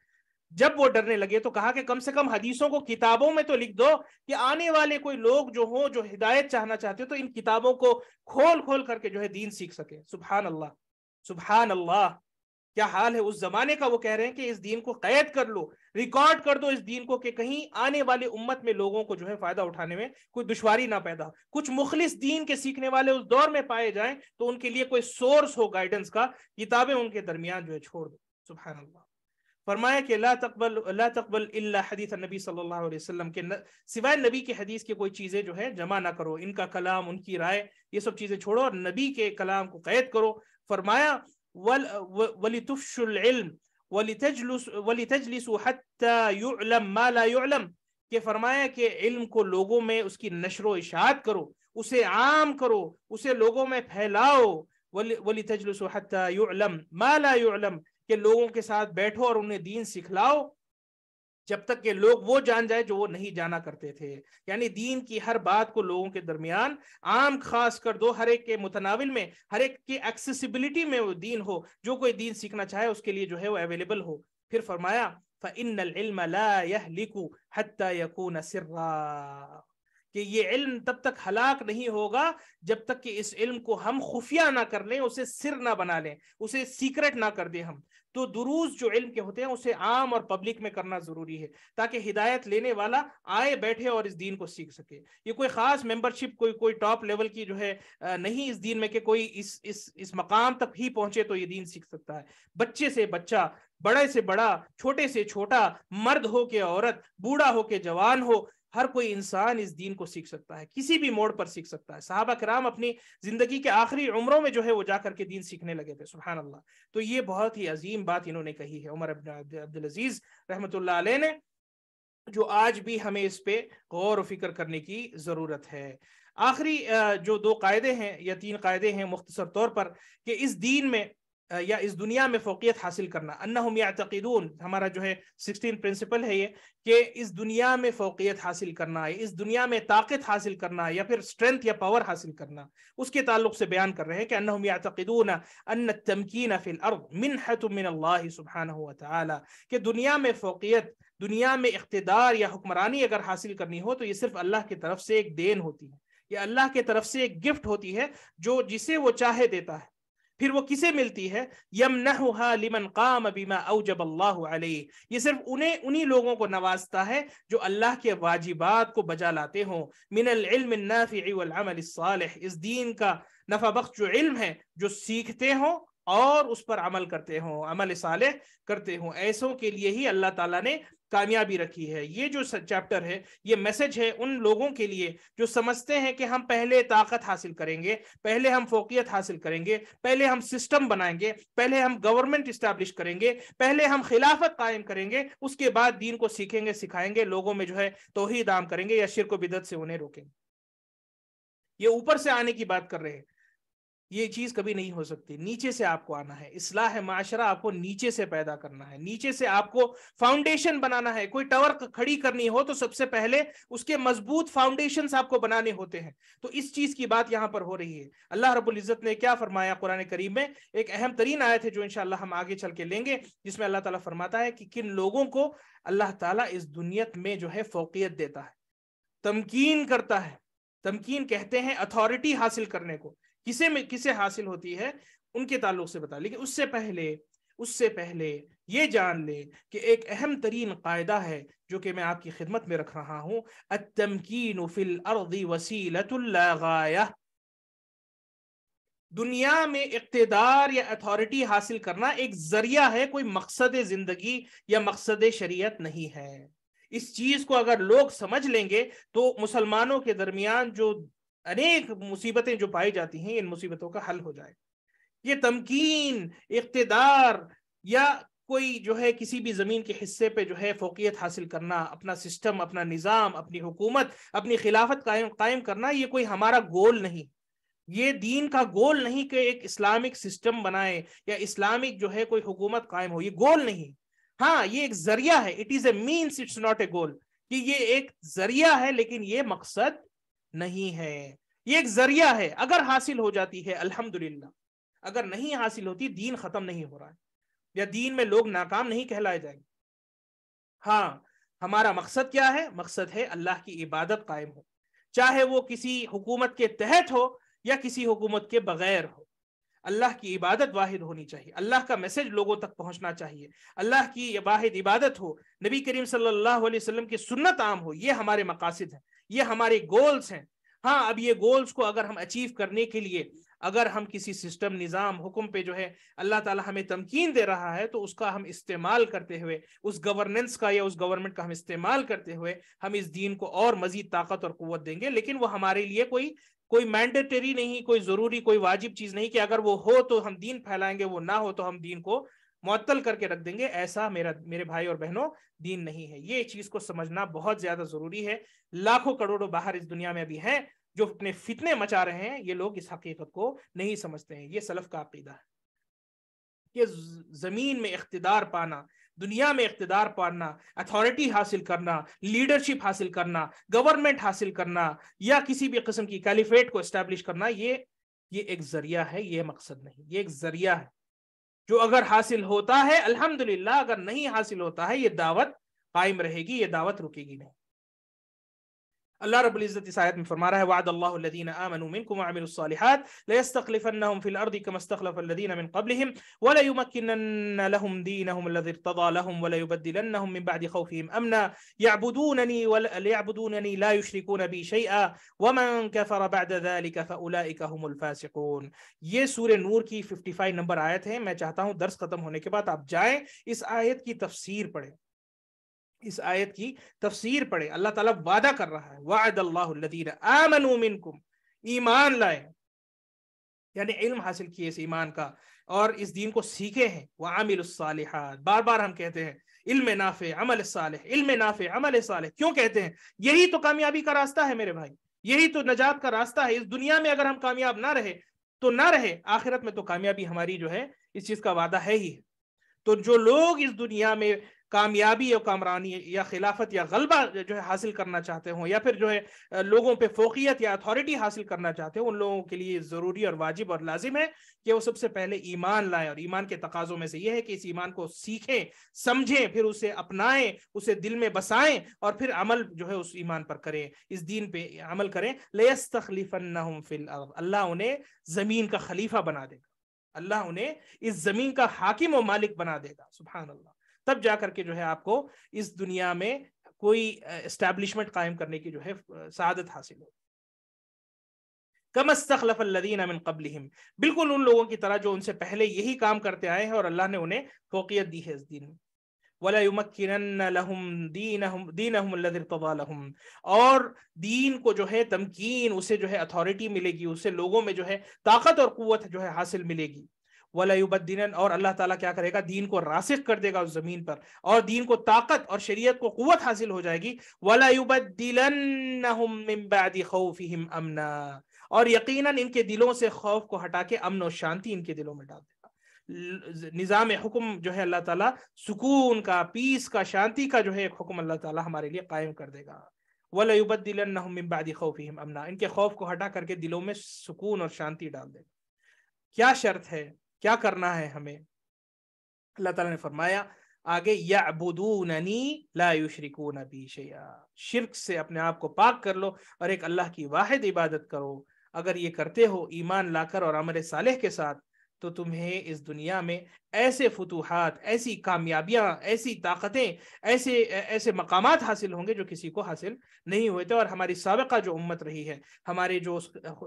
जब वो डरने लगे तो कहा कि कम से कम हदीसों को किताबों में तो लिख दो कि आने वाले कोई लोग जो हो जो हिदायत चाहना चाहते हो तो इन किताबों को खोल खोल करके जो है दीन सीख सके सुबहान अल्लाह सुबहान अल्लाह क्या हाल है उस जमाने का वो कह रहे हैं कि इस दीन को कैद कर लो रिकॉर्ड कर दो इस दीन को कि कहीं आने वाले उम्मत में लोगों को जो है फायदा उठाने में कोई दुश्वारी ना पैदा कुछ मुखलिस दीन के सीखने वाले उस दौर में पाए जाएं तो उनके लिए कोई सोर्स हो गाइडेंस का किताबें उनके दरमियान जो है छोड़ दो सुबह फरमाया कि ला तकबल ला तकबल इल्ला हदीस नबी सल्लल्लाहु अलैहि वसल्लम के न, सिवाय नबी के हदीस की कोई चीज़ें जो है जमा ना करो इनका कलाम उनकी राय ये सब चीज़ें छोड़ो और नबी के कलाम को कैद करो फरमाया ولتفشوا العلم फरमाया कि इल्म को लोगों में उसकी नशरो इशात करो उसे आम करो उसे लोगों में फैलाओ वली तजलम माला युलम के लोगों के साथ बैठो और उन्हें दीन सिखलाओ जब तक के लोग वो जान जाए जो वो नहीं जाना करते थे यानी दीन की हर बात को लोगों के दरमियान आम खास कर दो हर एक के मुतनाविल में हर एक की एक्सेसिबिलिटी में वो दीन हो जो कोई दीन सीखना चाहे उसके लिए जो है वो अवेलेबल हो फिर फरमाया कि ये इल्म तब तक हलाक नहीं होगा जब तक कि इस इल्म को हम खुफिया ना कर लें उसे सिर ना बना लें उसे सीक्रेट ना कर दें हम तो दुरूज जो इल्म के होते हैं उसे आम और पब्लिक में करना ज़रूरी है ताकि हिदायत लेने वाला आए बैठे और इस दीन को सीख सके ये कोई ख़ास मेंबरशिप कोई कोई टॉप लेवल की जो है नहीं इस दीन में कि कोई इस इस इस मकाम तक ही पहुंचे तो ये दीन सीख सकता है बच्चे से बच्चा बड़े से बड़ा छोटे से छोटा मर्द हो के औरत बूढ़ा हो के जवान हो हर कोई इंसान इस दीन को सीख सकता है किसी भी मोड़ पर सीख सकता है साहबा कराम अपनी जिंदगी के आखिरी उम्रों में जो है वो जाकर के दीन सीखने लगे थे सुबहान अल्लाह तो ये बहुत ही अजीम बात इन्होंने कही है उमर अब्दुल अजीज रहमत ने जो आज भी हमें इस पे गौर व फिक्र करने की ज़रूरत है आखिरी जो दो कायदे हैं या तीन कायदे हैं मुख्तसर तौर पर कि इस दीन में या इस दुनिया में फोकियत हासिल करना अन्नहुम यातकीदून हमारा जो है सिक्सटीन प्रिंसिपल है ये कि इस दुनिया में फोकियत हासिल करना है इस दुनिया में ताकत हासिल करना है या फिर स्ट्रेंथ या पावर हासिल करना उसके ताल्लुक से बयान कर रहे हैं कि अन्नहुम यातकीदून अन्न तमकीन फिल अर्द मिन हतुमिन अल्लाह सुबहानहु कि दुनिया में फोकियत दुनिया में इकतदार या हुक्मरानी अगर हासिल करनी हो तो ये सिर्फ अल्लाह की तरफ से एक देन होती है ये अल्लाह की तरफ से एक गिफ्ट होती है जो जिसे वो चाहे देता है फिर वो किसे मिलती है यमनहुहा लिमन काम बीमा औजब अल्लाह ये सिर्फ उन्हें उन्हीं लोगों को नवाजता है जो अल्लाह के वाजिबात को बजा लाते हों मिनल इस दीन का नफा बख्श जो इल्म है जो सीखते हों और उस पर अमल करते हों अमल साले करते हों ऐसों के लिए ही अल्लाह ताला ने कामयाबी रखी है ये जो चैप्टर है ये मैसेज है उन लोगों के लिए जो समझते हैं कि हम पहले ताकत हासिल करेंगे पहले हम फोकियत हासिल करेंगे पहले हम सिस्टम बनाएंगे पहले हम गवर्नमेंट इस्टेब्लिश करेंगे पहले हम खिलाफत कायम करेंगे उसके बाद दीन को सीखेंगे सिखाएंगे लोगों में जो है तोहही दाम करेंगे या शिर को बिदत से उन्हें रोकेंगे ये ऊपर से आने की बात कर रहे हैं ये चीज कभी नहीं हो सकती नीचे से आपको आना है इसलाह माशरा आपको नीचे से पैदा करना है नीचे से आपको फाउंडेशन बनाना है कोई टावर खड़ी करनी हो तो सबसे पहले उसके मजबूत फाउंडेशन आपको बनाने होते हैं तो इस चीज की बात यहाँ पर हो रही है अल्लाह रबुल इज़्ज़त ने क्या फरमाया कुरान करीम में एक अहम तरीन आयत है जो इनशाला हम आगे चल के लेंगे जिसमें अल्लाह तला फरमाता है कि किन लोगों को अल्लाह तला इस दुनिया में जो है फोकियत देता है तमकीन करता है तमकीन कहते हैं अथॉरिटी हासिल करने को किसे में किसे हासिल होती है उनके ताल्लुक से बता लेकिन उससे पहले उससे पहले ये जान ले कि एक अहम तरीन कायदा है जो कि मैं आपकी खिदमत में रख रहा हूँ अतमकीन फिल अर्दी वसीलतुल्लाया दुनिया में इकतदार या अथॉरिटी हासिल करना एक जरिया है कोई मकसद जिंदगी या मकसद शरीयत नहीं है इस चीज को अगर लोग समझ लेंगे तो मुसलमानों के दरमियान जो अनेक मुसीबतें जो पाई जाती हैं इन मुसीबतों का हल हो जाए ये तमकीन इकतदार या कोई जो है किसी भी ज़मीन के हिस्से पे जो है फोकियत हासिल करना अपना सिस्टम अपना निज़ाम अपनी हुकूमत अपनी खिलाफत कायम कायम करना ये कोई हमारा गोल नहीं ये दीन का गोल नहीं कि एक इस्लामिक सिस्टम बनाए या इस्लामिक जो है कोई हुकूमत कायम हो ये गोल नहीं हाँ ये एक जरिया है it is a means it's not a goal कि ये एक जरिया है लेकिन ये मकसद नहीं है ये एक जरिया है अगर हासिल हो जाती है अल्हम्दुलिल्लाह अगर नहीं हासिल होती दीन खत्म नहीं हो रहा है या दीन में लोग नाकाम नहीं कहलाए जाएंगे हाँ हमारा मकसद क्या है मकसद है अल्लाह की इबादत कायम हो चाहे वो किसी हुकूमत के तहत हो या किसी हुकूमत के बगैर हो अल्लाह की इबादत वाहिद होनी चाहिए अल्लाह का मैसेज लोगों तक पहुंचना चाहिए अल्लाह की वाहिद इबादत हो नबी करीम सल्लल्लाहु अलैहि वसल्लम की सुन्नत आम हो ये हमारे मकासद हैं ये हमारे गोल्स हैं हाँ अब ये गोल्स को अगर हम अचीव करने के लिए अगर हम किसी सिस्टम निज़ाम हुक्म पे जो है अल्लाह ताला हमें तमकीन दे रहा है तो उसका हम इस्तेमाल करते हुए उस गवर्नेंस का या उस गवर्नमेंट का हम इस्तेमाल करते हुए हम इस दीन को और मजीद ताकत और क़ुत देंगे लेकिन वो हमारे लिए कोई कोई मैंडेटरी नहीं कोई ज़रूरी कोई वाजिब चीज़ नहीं कि अगर वो हो तो हम दीन फैलाएंगे वो ना हो तो हम दीन को मअतल करके रख देंगे ऐसा मेरा मेरे भाई और बहनों दीन नहीं है ये चीज को समझना बहुत ज्यादा जरूरी है लाखों करोड़ों बाहर इस दुनिया में अभी हैं जो अपने फितने मचा रहे हैं ये लोग इस हकीकत को नहीं समझते हैं ये सलफ का अकीदा है कि जमीन में इकतदार पाना दुनिया में इकतदार पाना अथॉरिटी हासिल करना लीडरशिप हासिल करना गवर्नमेंट हासिल करना या किसी भी किस्म की कैलिफेट को इस्टेब्लिश करना ये ये एक जरिया है ये मकसद नहीं ये एक जरिया है जो अगर हासिल होता है अल्हम्दुलिल्लाह अगर नहीं हासिल होता है ये दावत कायम रहेगी ये दावत रुकेगी नहीं اللہ رب العزت اس آیت میں فرما رہا ہے وعد اللہ الذین آمنوا منکم وعملوا الصالحات لیستقلفنہم فی الارض کم استخلف الذین من قبلہم ولا يمكنن لهم دينهم الذي ارتضى لهم ولا يبدلنهم من بعد خوفہم امنا یعبدوننی ولا لا یشرکون بی شیئا ومن کفر بعد ذلك فاولائک هم الفاسقون یہ سور نور کی 55 نمبر آیت ہے میں چاہتا ہوں درس ختم ہونے کے بعد آپ جائیں اس آیت کی تفسیر پڑھیں इस आयत की तफसीर पढ़े अल्लाह ताला वादा कर रहा है वाद ईमान लाए यानी इल्म हासिल किए इस ईमान का और इस दीन को सीखे हैं वह आमिल बार बार हम कहते हैं इल्म नाफे अमल साल इल्म नाफे अमल साल क्यों कहते हैं यही तो कामयाबी का रास्ता है मेरे भाई यही तो नजात का रास्ता है इस दुनिया में अगर हम कामयाब ना रहे तो ना रहे आखिरत में तो कामयाबी हमारी जो है इस चीज का वादा है ही तो जो लोग इस दुनिया में कामयाबी या कामरानी या खिलाफत या गलबा जो है हासिल करना चाहते हों या फिर जो है लोगों पे फोकियत या अथॉरिटी हासिल करना चाहते हो उन लोगों के लिए ज़रूरी और वाजिब और लाजिम है कि वो सबसे पहले ईमान लाएं और ईमान के तकाजों में से ये है कि इस ईमान को सीखें समझें फिर उसे अपनाएं उसे दिल में बसाएं और फिर अमल जो है उस ईमान पर करें इस दीन पे अमल करें लेस तखलीफ़न फिल अल्लाह उन्हें ज़मीन का खलीफा बना देगा अल्लाह उन्हें इस ज़मीन का हाकिम व मालिक बना देगा सुबह अल्लाह तब जा करके जो है आपको इस दुनिया में कोई इस्टेब्लिशमेंट कायम करने की जो है सादत हासिल हो कमस्तखलफल्लिन कबलिम बिल्कुल उन लोगों की तरह जो उनसे पहले यही काम करते आए हैं और अल्लाह ने उन्हें फोकियत दी है इस दिन में और दीन को जो है तमकीन उसे जो है अथॉरिटी मिलेगी उसे लोगों में जो है ताकत और कुत जो है हासिल मिलेगी वलायुबद्दीन और अल्लाह ताला क्या करेगा दीन को रासिक कर देगा उस ज़मीन पर और दीन को ताकत और शरीयत को क़ुत हासिल हो जाएगी वलायुबद्दीलनबादी खौफ़िहिम अमना और यकीनन इनके दिलों से खौफ को हटा के अमन और शांति इनके दिलों में डाल देगा निज़ाम हुक्म जो है अल्लाह ताला सुकून का पीस का शांति का जो है एक हुक्म अल्लाह ताला हमारे लिए कायम कर देगा वलाबदिलबादी खौफ़ीम अमना इनके खौफ को हटा करके दिलों में सुकून और शांति डाल देगा क्या शर्त है क्या करना है हमें अल्लाह ताला ने फरमाया आगे याबुदूननी ला युशरिकून शया शिर से अपने आप को पाक कर लो और एक अल्लाह की वाहिद इबादत करो अगर ये करते हो ईमान लाकर और अमर साले के साथ तो तुम्हें इस दुनिया में ऐसे फतूहत ऐसी कामयाबियां ऐसी ताकतें ऐसे ऐसे मकाम हासिल होंगे जो किसी को हासिल नहीं हुए थे और हमारी सबका जो उम्मत रही है हमारे जो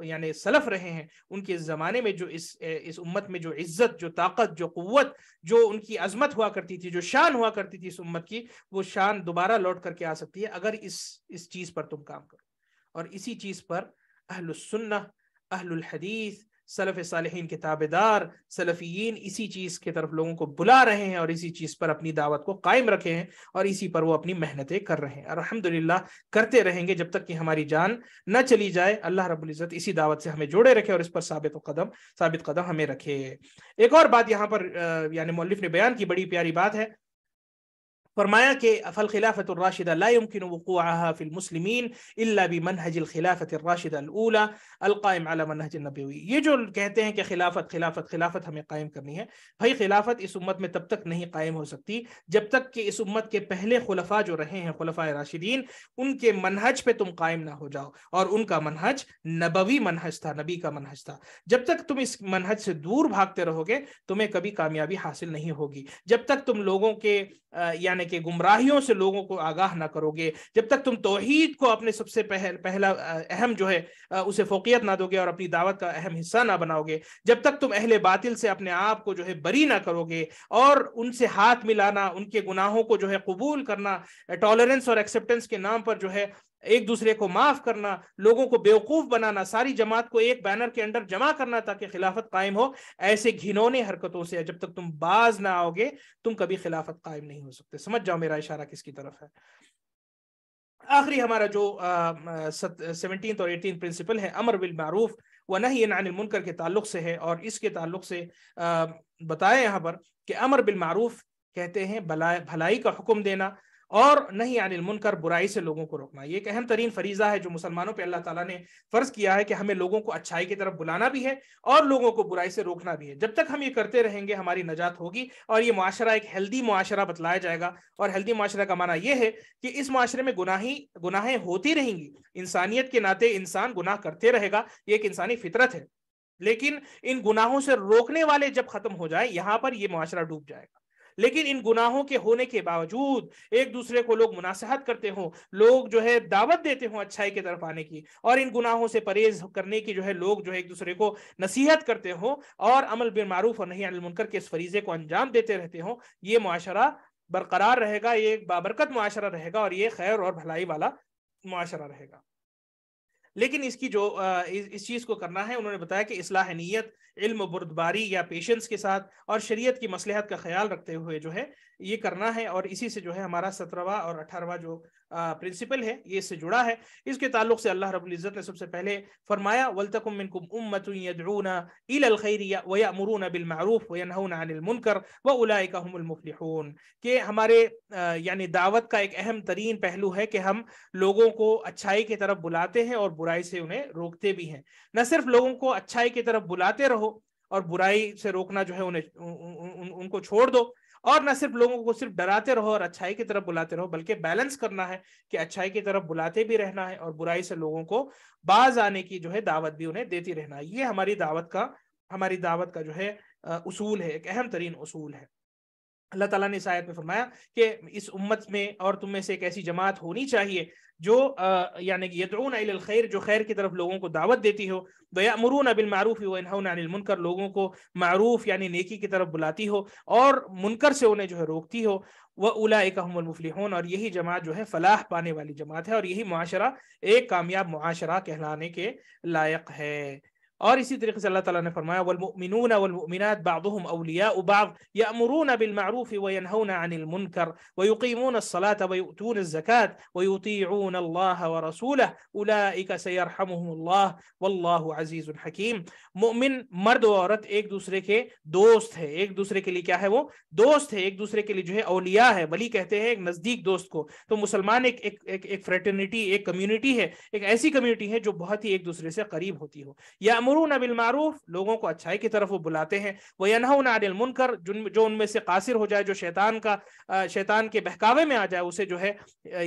यानी सलफ रहे हैं उनके ज़माने में जो इस इस उम्मत में जो इज़्ज़त जो ताकत जो क़वत जो उनकी अजमत हुआ करती थी जो शान हुआ करती थी इस उम्मत की वो शान दोबारा लौट करके आ सकती है अगर इस इस चीज़ पर तुम काम करो और इसी चीज़ पर अहलसन्ना अहलहदीस सलफ़ सालहीन के ताबेदार सलफ़ीन इसी चीज़ की तरफ लोगों को बुला रहे हैं और इसी चीज़ पर अपनी दावत को कायम रखे हैं और इसी पर वो अपनी मेहनतें कर रहे हैं और अलहमदिल्ला करते रहेंगे जब तक कि हमारी जान न चली जाए अल्लाह रबुल्ज़त इसी दावत से हमें जोड़े रखे और इस पर साबित कदम साबित कदम हमें रखे एक और बात यहाँ पर यानी मौलिफ ने बयान की बड़ी प्यारी बात है फरमाया कि अफल खिलाफत राशिद लायमकिन वक़ुआफ़िलमसलमिन ये जो कहते हैं कि खिलाफत खिलाफत खिलाफत हमें कायम करनी है भाई खिलाफत इस उम्मत में तब तक नहीं कायम हो सकती जब तक कि इस उम्मत के पहले खुलफा जो रहे हैं खुलफा राशिदीन उनके मनहज पे तुम कायम ना हो जाओ और उनका मनहज नबवी मनहज था नबी का मनहज था जब तक तुम इस मनहज से दूर भागते रहोगे तुम्हें कभी कामयाबी हासिल नहीं होगी जब तक तुम लोगों के यानी यानी कि गुमराहियों से लोगों को आगाह ना करोगे जब तक तुम तोहहीद को अपने सबसे पहल पहला अहम जो है उसे फोकियत ना दोगे और अपनी दावत का अहम हिस्सा ना बनाओगे जब तक तुम अहले बातिल से अपने आप को जो है बरी ना करोगे और उनसे हाथ मिलाना उनके गुनाहों को जो है कबूल करना टॉलरेंस और एक्सेप्टेंस के नाम पर जो है एक दूसरे को माफ करना लोगों को बेवकूफ बनाना सारी जमात को एक बैनर के अंडर जमा करना ताकि खिलाफत कायम हो ऐसे घिनौने हरकतों से जब तक तुम बाज ना आओगे तुम कभी खिलाफत कायम नहीं हो सकते समझ जाओ मेरा इशारा किसकी तरफ है आखिरी हमारा जो सेवनटीन और एटीन प्रिंसिपल है अमर बिल मारूफ व नहीं मुनकर के ताल्लुक से है और इसके ताल्लुक से बताया यहाँ पर कि अमर बिल मारूफ कहते हैं भलाई का हुक्म देना और नहीं अनिल मुनकर बुराई से लोगों को रोकना ये एक अहम तरीन फरीजा है जो मुसलमानों पर अल्लाह ताला ने फर्ज किया है कि हमें लोगों को अच्छाई की तरफ बुलाना भी है और लोगों को बुराई से रोकना भी है जब तक हम ये करते रहेंगे हमारी नजात होगी और ये माशरा एक हेल्दी माशरा बतलाया जाएगा और हेल्दी माशरा का माना यह है कि इस माशरे में गुनाही गुनाहें होती रहेंगी इंसानियत के नाते इंसान गुनाह करते रहेगा ये एक इंसानी फितरत है लेकिन इन गुनाहों से रोकने वाले जब खत्म हो जाए यहाँ पर यह माशरा डूब जाएगा लेकिन इन गुनाहों के होने के बावजूद एक दूसरे को लोग मुनासहत करते हों लोग जो है दावत देते हों अच्छाई की तरफ आने की और इन गुनाहों से परहेज करने की जो है लोग जो है एक दूसरे को नसीहत करते हों और अमल बिन मारूफ और नहीं अनिल के इस फरीजे को अंजाम देते रहते हों ये मुआरा बरकरार रहेगा ये एक बाबरकत मुआरा रहेगा और ये खैर और भलाई वाला मुआरा रहेगा लेकिन इसकी जो इस चीज़ को करना है उन्होंने बताया कि असलाह नीयत इल्म बुरदबारी या पेशेंस के साथ और शरीयत की मसलहत का ख्याल रखते हुए जो है ये करना है और इसी से जो है हमारा सत्रहवा और अठारहवा जो प्रिंसिपल है ये इससे जुड़ा है इसके ताल्लुक से अल्लाह रबुल्ज़त ने सबसे पहले फरमाया वलतकुम मिनकुम उम्मतूना व यामुरूना बिल मारूफ व मुफ्लिहून के हमारे यानी दावत का एक अहम तरीन पहलू है कि हम लोगों को अच्छाई की तरफ बुलाते हैं और बुराई से उन्हें रोकते भी हैं न सिर्फ लोगों को अच्छाई की तरफ बुलाते रहो और बुराई से रोकना जो है उन्हें उन, उन, उनको छोड़ दो और न सिर्फ लोगों को सिर्फ डराते रहो और अच्छाई की तरफ बुलाते रहो बल्कि बैलेंस करना है कि अच्छाई की तरफ बुलाते भी रहना है और बुराई से लोगों को बाज आने की जो है दावत भी उन्हें देती रहना है ये हमारी दावत का हमारी दावत का जो है उसूल है एक अहम तरीन उसूल है अल्लाह ताला ने इस आयत में फरमाया कि इस उम्मत में और तुम में से एक ऐसी जमात होनी चाहिए जो यानी कि खैर जो खैर की तरफ लोगों को दावत देती हो दयामरून अबिल मारूफ मुनकर लोगों को मारूफ यानी नेकी की तरफ बुलाती हो और मुनकर से उन्हें जो है रोकती हो वह होन और यही जमात जो है फलाह पाने वाली जमात है और यही माशरा एक कामयाब माशरा कहलाने के लायक है और इसी तरीके से अल्लाह ताला ने फरमाया वलमुमिनून वलमुमिनात बादुहुम औलियाउ बाद यअमुरून बिलमअरूफ व यनहौना अनिल मुनकर व युकीमून الصلاة व युतून الزकात व युतीऊन अल्लाह व रसूलह उलाइक सयरहमुहुमुल्लाह वल्लाहु अजीजुन हकीम मुमिन मर्द और औरत एक दूसरे के दोस्त है एक दूसरे के लिए क्या है वो दोस्त है एक दूसरे के लिए जो है औलिया है वली कहते हैं एक नजदीक दोस्त को तो मुसलमान एक एक एक, एक फ्रेटर्निटी एक कम्युनिटी है एक ऐसी कम्युनिटी है जो बहुत ही एक दूसरे से करीब होती हो या यामरू यामरून बिलमारूफ लोगों को अच्छाई की तरफ वो बुलाते हैं वह यनहन अनिल मुनकर जो उनमें से कासिर हो जाए जो शैतान का शैतान के बहकावे में आ जाए उसे जो है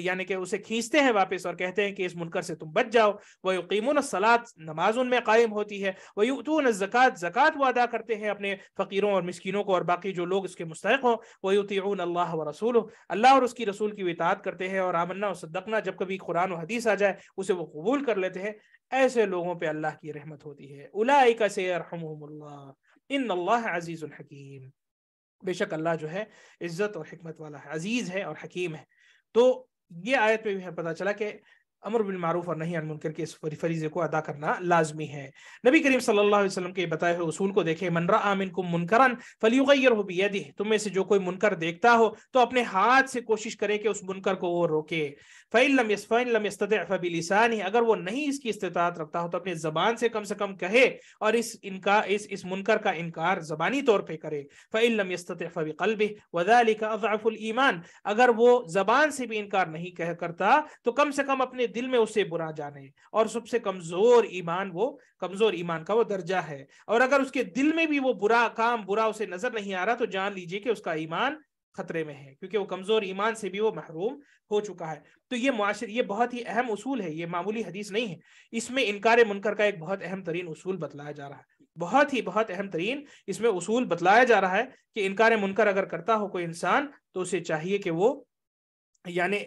यानी कि उसे खींचते हैं वापस और कहते हैं कि इस मुनकर से तुम बच जाओ वह यकीमन सलात नमाज उनमें कायम होती है वह यूतून जक़ात जक़ात वो अदा करते हैं अपने फ़कीरों और मस्किनों को और बाकी जो लोग इसके मुस्तक हों वह यूतून अल्लाह व रसूल अल्लाह और उसकी रसूल की वितात करते हैं और आमन्ना और सदकना जब कभी कुरान और हदीस आ जाए उसे वो कबूल कर लेते हैं ऐसे लोगों पे अल्लाह की रहमत होती है उलाइका से इन अल्लाह अजीज़ुल हकीम बेशक अल्लाह जो है इज़्ज़त और हमत वाला है अजीज़ है और हकीम है तो ये आयत में भी हमें पता चला कि अमर बिन मारूफ और नहीं अनमुनकर के इस फरीजे को अदा करना लाजमी है नबी करीम सल्लल्लाहु अलैहि वसल्लम के बताए हुए उसूल को देखें मनरा आमिन को मुनकरन फलीगर हो भी तुम में से जो कोई मुनकर देखता हो तो अपने हाथ से कोशिश करे कि उस मुनकर को वो रोके फ़ैलम यसफ़ैलम यस्तफ़बिलसानी अगर वो नहीं इसकी इस्तात रखता हो तो अपने ज़बान से कम से कम कहे और इस इनका इस इस मुनकर का इनकार ज़बानी तौर पर करे फ़ैलम यस्तफ़बी कल्ब वदालिका अफ़ुल ईमान अगर वो ज़बान से भी इनकार नहीं कह करता तो कम से कम अपने दिल में उसे बुरा जाने और सबसे कमजोर ईमान वो कमजोर ईमान का वो दर्जा है और अगर उसके दिल में भी वो बुरा काम बुरा उसे नजर नहीं आ रहा तो जान लीजिए कि उसका ईमान खतरे में है क्योंकि वो कमजोर ईमान से भी वो महरूम हो चुका है तो ये मुआशर ये बहुत ही अहम उसूल है ये मामूली हदीस नहीं है इसमें इनकार मुनकर का एक बहुत अहम तरीन उसूल बतलाया जा रहा है बहुत ही बहुत अहम तरीन इसमें उसूल बतलाया जा रहा है कि इनकार मुनकर अगर करता हो कोई इंसान तो उसे चाहिए कि वो यानी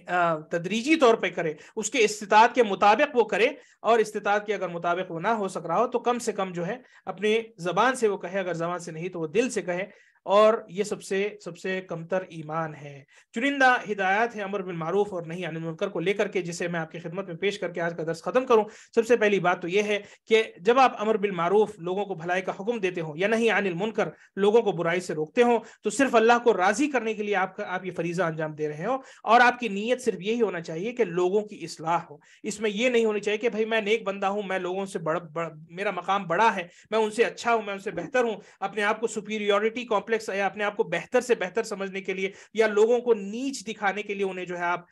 तदरीजी तौर पे करे उसके इस्तात के मुताबिक वो करे और इस्तात के अगर मुताबिक वो ना हो सक रहा हो तो कम से कम जो है अपने ज़बान से वो कहे अगर ज़बान से नहीं तो वो दिल से कहे और ये सबसे सबसे कमतर ईमान है चुनिंदा हिदायत है अमर बिन मारूफ और नहीं अनिल मुनकर को लेकर के जिसे मैं आपकी खिदमत में पेश करके आज का दर्श खत्म करूं सबसे पहली बात तो यह है कि जब आप अमर बिन मारूफ लोगों को भलाई का हुक्म देते हो या नहीं अनिल मुनकर लोगों को बुराई से रोकते हो तो सिर्फ अल्लाह को राजी करने के लिए आप, आप ये फरीजा अंजाम दे रहे हो और आपकी नीयत सिर्फ यही होना चाहिए कि लोगों की असलाह हो इसमें यह नहीं होनी चाहिए कि भाई मैं नेक बंदा हूं मैं लोगों से बड़ा मेरा मकाम बड़ा है मैं उनसे अच्छा हूं मैं उनसे बेहतर हूं अपने आप को सुपीरियोरिटी कॉम्प्लेक्स कॉम्प्लेक्स या अपने आप को बेहतर से बेहतर समझने के लिए या लोगों को नीच दिखाने के लिए उन्हें जो है आप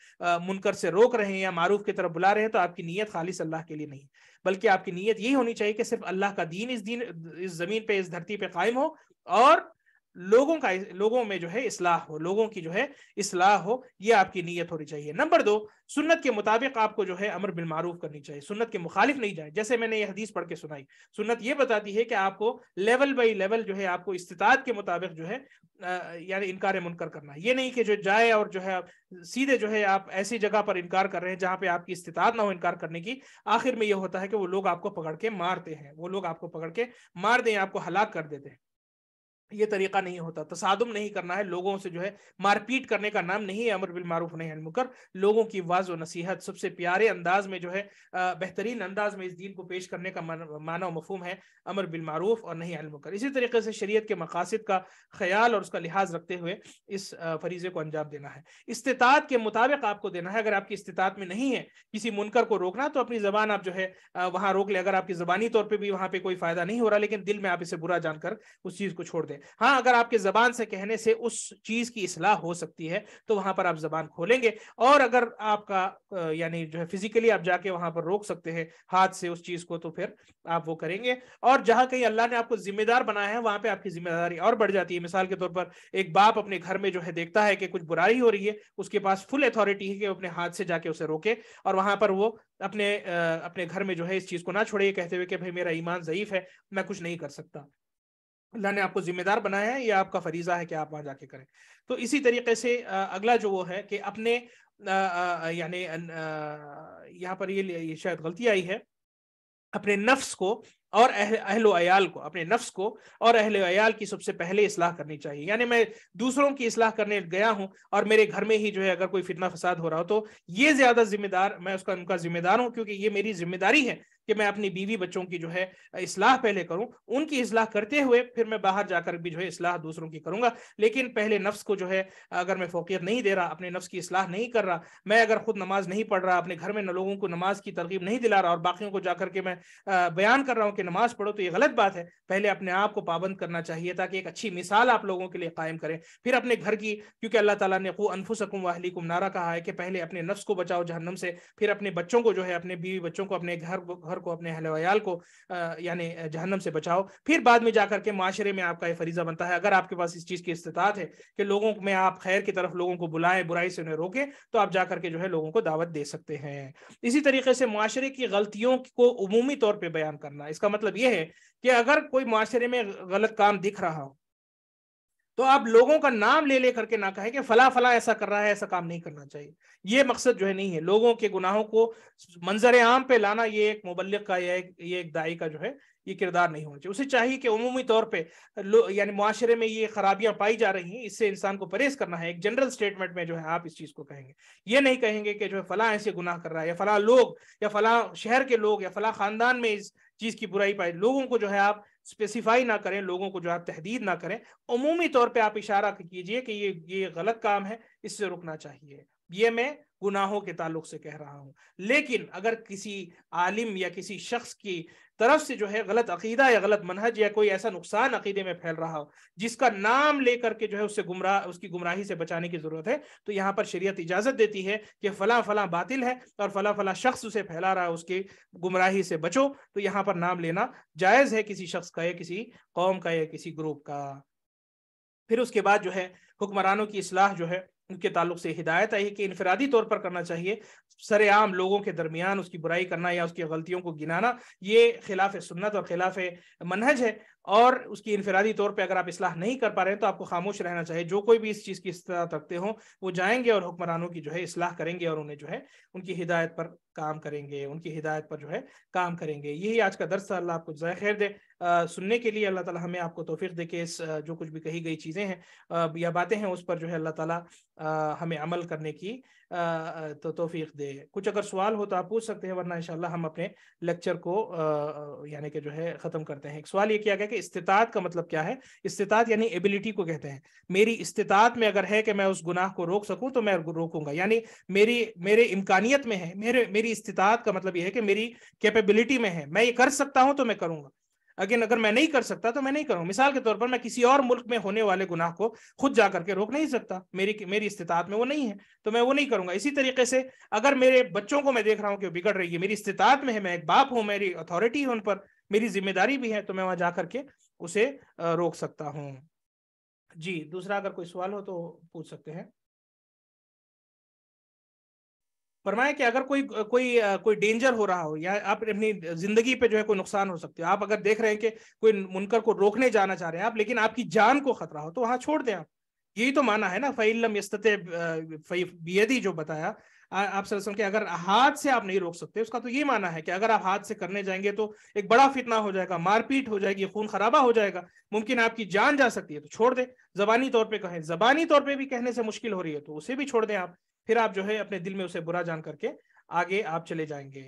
मुनकर से रोक रहे हैं या मारूफ की तरफ बुला रहे हैं तो आपकी नीयत खालिश अल्लाह के लिए नहीं बल्कि आपकी नीयत यही होनी चाहिए कि सिर्फ अल्लाह का दीन इस दीन इस जमीन पे इस धरती पे कायम हो और लोगों का लोगों में जो है इसलाह हो लोगों की जो है इसलाह हो ये आपकी नीयत होनी चाहिए नंबर दो सुन्नत के मुताबिक आपको जो है अमर बिलमारूफ करनी चाहिए सुन्नत के मुखालिफ नहीं जाए जैसे मैंने ये हदीस पढ़ के सुनाई सुन्नत ये बताती है कि आपको लेवल बाई लेवल जो है आपको इस्तात के मुताबिक जो है यानी इनकार मुनकर करना ये नहीं कि जो जाए और जो है सीधे जो है आप ऐसी जगह पर इनकार कर रहे हैं जहां पे आपकी इस्तात ना हो इनकार करने की आखिर में ये होता है कि वो लोग आपको पकड़ के मारते हैं वो लोग आपको पकड़ के मार दें आपको हलाक कर देते हैं ये तरीका नहीं होता तसादुम नहीं करना है लोगों से जो है मारपीट करने का नाम नहीं है अमर बिल मारूफ नहीं मुकर लोगों की वाज व नसीहत सबसे प्यारे अंदाज में जो है बेहतरीन अंदाज में इस दीन को पेश करने का माना मफहम है अमर बिल मारूफ और नहीं मुकर इसी तरीके से शरीय के मकासद का ख्याल और उसका लिहाज रखते हुए इस फरीजे को अंजाम देना है इस्तात के मुताबिक आपको देना है अगर आपकी इस्तात में नहीं है किसी मुनकर को रोकना तो अपनी जबान आप जो है वहाँ रोक ले अगर आपकी जबानी तौर पर भी वहाँ पर कोई फायदा नहीं हो रहा लेकिन दिल में आप इसे बुरा जानकर उस चीज़ को छोड़ दें हाँ अगर आपके जबान से कहने से उस चीज की असलाह हो सकती है तो वहां पर आप जबान खोलेंगे और अगर आपका यानी जो है फिजिकली आप जाके वहां पर रोक सकते हैं हाथ से उस चीज को तो फिर आप वो करेंगे और जहां कहीं अल्लाह ने आपको जिम्मेदार बनाया है वहां पर आपकी जिम्मेदारी और बढ़ जाती है मिसाल के तौर पर एक बाप अपने घर में जो है देखता है कि कुछ बुराई हो रही है उसके पास फुल अथॉरिटी है कि अपने हाथ से जाके उसे रोके और वहां पर वो अपने अपने घर में जो है इस चीज को ना छोड़े कहते हुए कि भाई मेरा ईमान ज़यीफ है मैं कुछ नहीं कर सकता अल्लाह ने आपको जिम्मेदार बनाया है या आपका फरीजा है कि आप वहाँ जाके करें तो इसी तरीके से अगला जो वो है कि अपने यानी यहाँ पर ये, ये शायद गलती आई है अपने नफ्स को और अहल अयाल को अपने नफ्स को और अहल अयाल की सबसे पहले इसलाह करनी चाहिए यानी मैं दूसरों की इसलाह करने गया हूं और मेरे घर में ही जो है अगर कोई फितना फसाद हो रहा हो तो ये ज्यादा जिम्मेदार मैं उसका उनका जिम्मेदार हूं क्योंकि ये मेरी जिम्मेदारी है कि मैं अपनी बीवी बच्चों की जो है इसलाह पहले करूं उनकी इसलाह करते हुए फिर मैं बाहर जाकर भी जो है इसलाह दूसरों की करूंगा लेकिन पहले नफ्स को जो है अगर मैं फोकियत नहीं दे रहा अपने नफ्स की इसलाह नहीं कर रहा मैं अगर खुद नमाज नहीं पढ़ रहा अपने घर में लोगों को नमाज की तरकीब नहीं दिला रहा और बाकियों को जाकर के मैं बयान कर रहा हूँ कि नमाज पढ़ो तो ये गलत बात है पहले अपने आप को पाबंद करना चाहिए ताकि एक अच्छी मिसाल आप लोगों के लिए कायम करें फिर अपने घर की क्योंकि अल्लाह तला ने खू अनफुसकुम वाहली नारा कहा है कि पहले अपने नफ्स को बचाओ जहनम से फिर अपने बच्चों को जो है अपने बीवी बच्चों को अपने घर घर आखिर को अपने अहलवयाल को यानी जहन्नम से बचाओ फिर बाद में जाकर के माशरे में आपका ये फरीजा बनता है अगर आपके पास इस चीज़ की इस्तात है कि लोगों में आप खैर की तरफ लोगों को बुलाएं बुराई से उन्हें रोकें तो आप जाकर के जो है लोगों को दावत दे सकते हैं इसी तरीके से माशरे की गलतियों को अमूमी तौर पर बयान करना इसका मतलब यह है कि अगर कोई माशरे में गलत काम दिख रहा हो तो आप लोगों का नाम ले ले करके ना कहे कि फला फला ऐसा कर रहा है ऐसा काम नहीं करना चाहिए ये मकसद जो है नहीं है लोगों के गुनाहों को मंजर आम पे लाना ये एक मुबलिक का या एक ये एक दाई का जो है ये किरदार नहीं होना चाहिए उसे चाहिए कि उमूमी तौर पर यानी माशरे में ये खराबियां पाई जा रही हैं इससे इंसान को परहेज करना है एक जनरल स्टेटमेंट में जो है आप इस चीज़ को कहेंगे ये नहीं कहेंगे कि जो है फला ऐसे गुनाह कर रहा है या फला लोग या फला शहर के लोग या फला खानदान में इस चीज़ की बुराई पाई लोगों को जो है आप स्पेसिफाई ना करें लोगों को जो आप तहदीद ना करें अमूमी तौर पर आप इशारा कीजिए कि ये ये गलत काम है इससे रुकना चाहिए ये मैं गुनाहों के ताल्लुक से कह रहा हूँ लेकिन अगर किसी आलिम या किसी शख्स की तरफ से जो है गलत अकीदा या गलत मनहज या कोई ऐसा नुकसान अकीदे में फैल रहा हो जिसका नाम लेकर के जो है उससे गुमराह उसकी गुमराही से बचाने की ज़रूरत है तो यहाँ पर शरीयत इजाज़त देती है कि फ़ला फ़ला बातिल है और फ़ला फ़ला शख्स उसे फैला रहा है उसकी गुमराही से बचो तो यहाँ पर नाम लेना जायज़ है किसी शख्स का या किसी कौम का या किसी ग्रुप का फिर उसके बाद जो है हुक्मरानों की असलाह जो है के ताल्लुक से हिदायत आई कि इनफरादी तौर पर करना चाहिए सरेआम लोगों के दरमियान उसकी बुराई करना या उसकी गलतियों को गिनाना ये खिलाफ सुन्नत और खिलाफ मनहज है और उसकी इनफरादी तौर पर अगर आप इसलाह नहीं कर पा रहे हैं तो आपको खामोश रहना चाहिए जो कोई भी इस चीज़ की इस्तात रखते हों वो जाएंगे और हुक्मरानों की जो है इसलाह करेंगे और उन्हें जो है उनकी हिदायत पर काम करेंगे उनकी हिदायत पर जो है काम करेंगे यही आज का दरअसल आपको जय खैर दे सुनने के लिए अल्लाह ताला हमें आपको तोफ़ी दे के इस जो कुछ भी कही गई चीज़ें हैं या बातें हैं उस पर जो है अल्लाह ताला हमें अमल करने की तो तोफ़ी दे कुछ अगर सवाल हो तो आप पूछ सकते हैं वरना इंशाल्लाह हम अपने लेक्चर को यानी कि जो है ख़त्म करते हैं एक सवाल ये किया गया कि इस्तात का मतलब क्या है इस्तात यानी एबिलिटी को कहते हैं मेरी इस्तात में अगर है कि मैं उस गुनाह को रोक सकूँ तो मैं रोकूंगा यानी मेरी मेरे इम्कानियत में है मेरे मेरी इस्तात का मतलब यह है कि मेरी कैपेबिलिटी में है मैं ये कर सकता हूँ तो मैं करूँगा अगेन अगर मैं नहीं कर सकता तो मैं नहीं करूँगा मिसाल के तौर पर मैं किसी और मुल्क में होने वाले गुनाह को खुद जा करके रोक नहीं सकता मेरी मेरी इस्तात में वो नहीं है तो मैं वो नहीं करूँगा इसी तरीके से अगर मेरे बच्चों को मैं देख रहा हूँ कि बिगड़ रही है मेरी इस्तात में है मैं एक बाप हूँ मेरी अथॉरिटी है उन पर मेरी जिम्मेदारी भी है तो मैं वहाँ जा करके उसे रोक सकता हूँ जी दूसरा अगर कोई सवाल हो तो पूछ सकते हैं फरमाया कि अगर कोई कोई कोई डेंजर हो रहा हो या आप अपनी जिंदगी पे जो है कोई नुकसान हो सकते हो आप अगर देख रहे हैं कि कोई मुनकर को रोकने जाना चाह रहे हैं आप लेकिन आपकी जान को खतरा हो तो वहां छोड़ दें आप यही तो माना है ना फ़ैलम यस्तते बेदी जो बताया आप सरसम के अगर हाथ से आप नहीं रोक सकते उसका तो ये माना है कि अगर आप हाथ से करने जाएंगे तो एक बड़ा फितना हो जाएगा मारपीट हो जाएगी खून खराबा हो जाएगा मुमकिन आपकी जान जा सकती है तो छोड़ दे जबानी तौर पे कहें जबानी तौर पे भी कहने से मुश्किल हो रही है तो उसे भी छोड़ दें आप फिर आप जो है अपने दिल में उसे बुरा जान करके आगे आप चले जाएंगे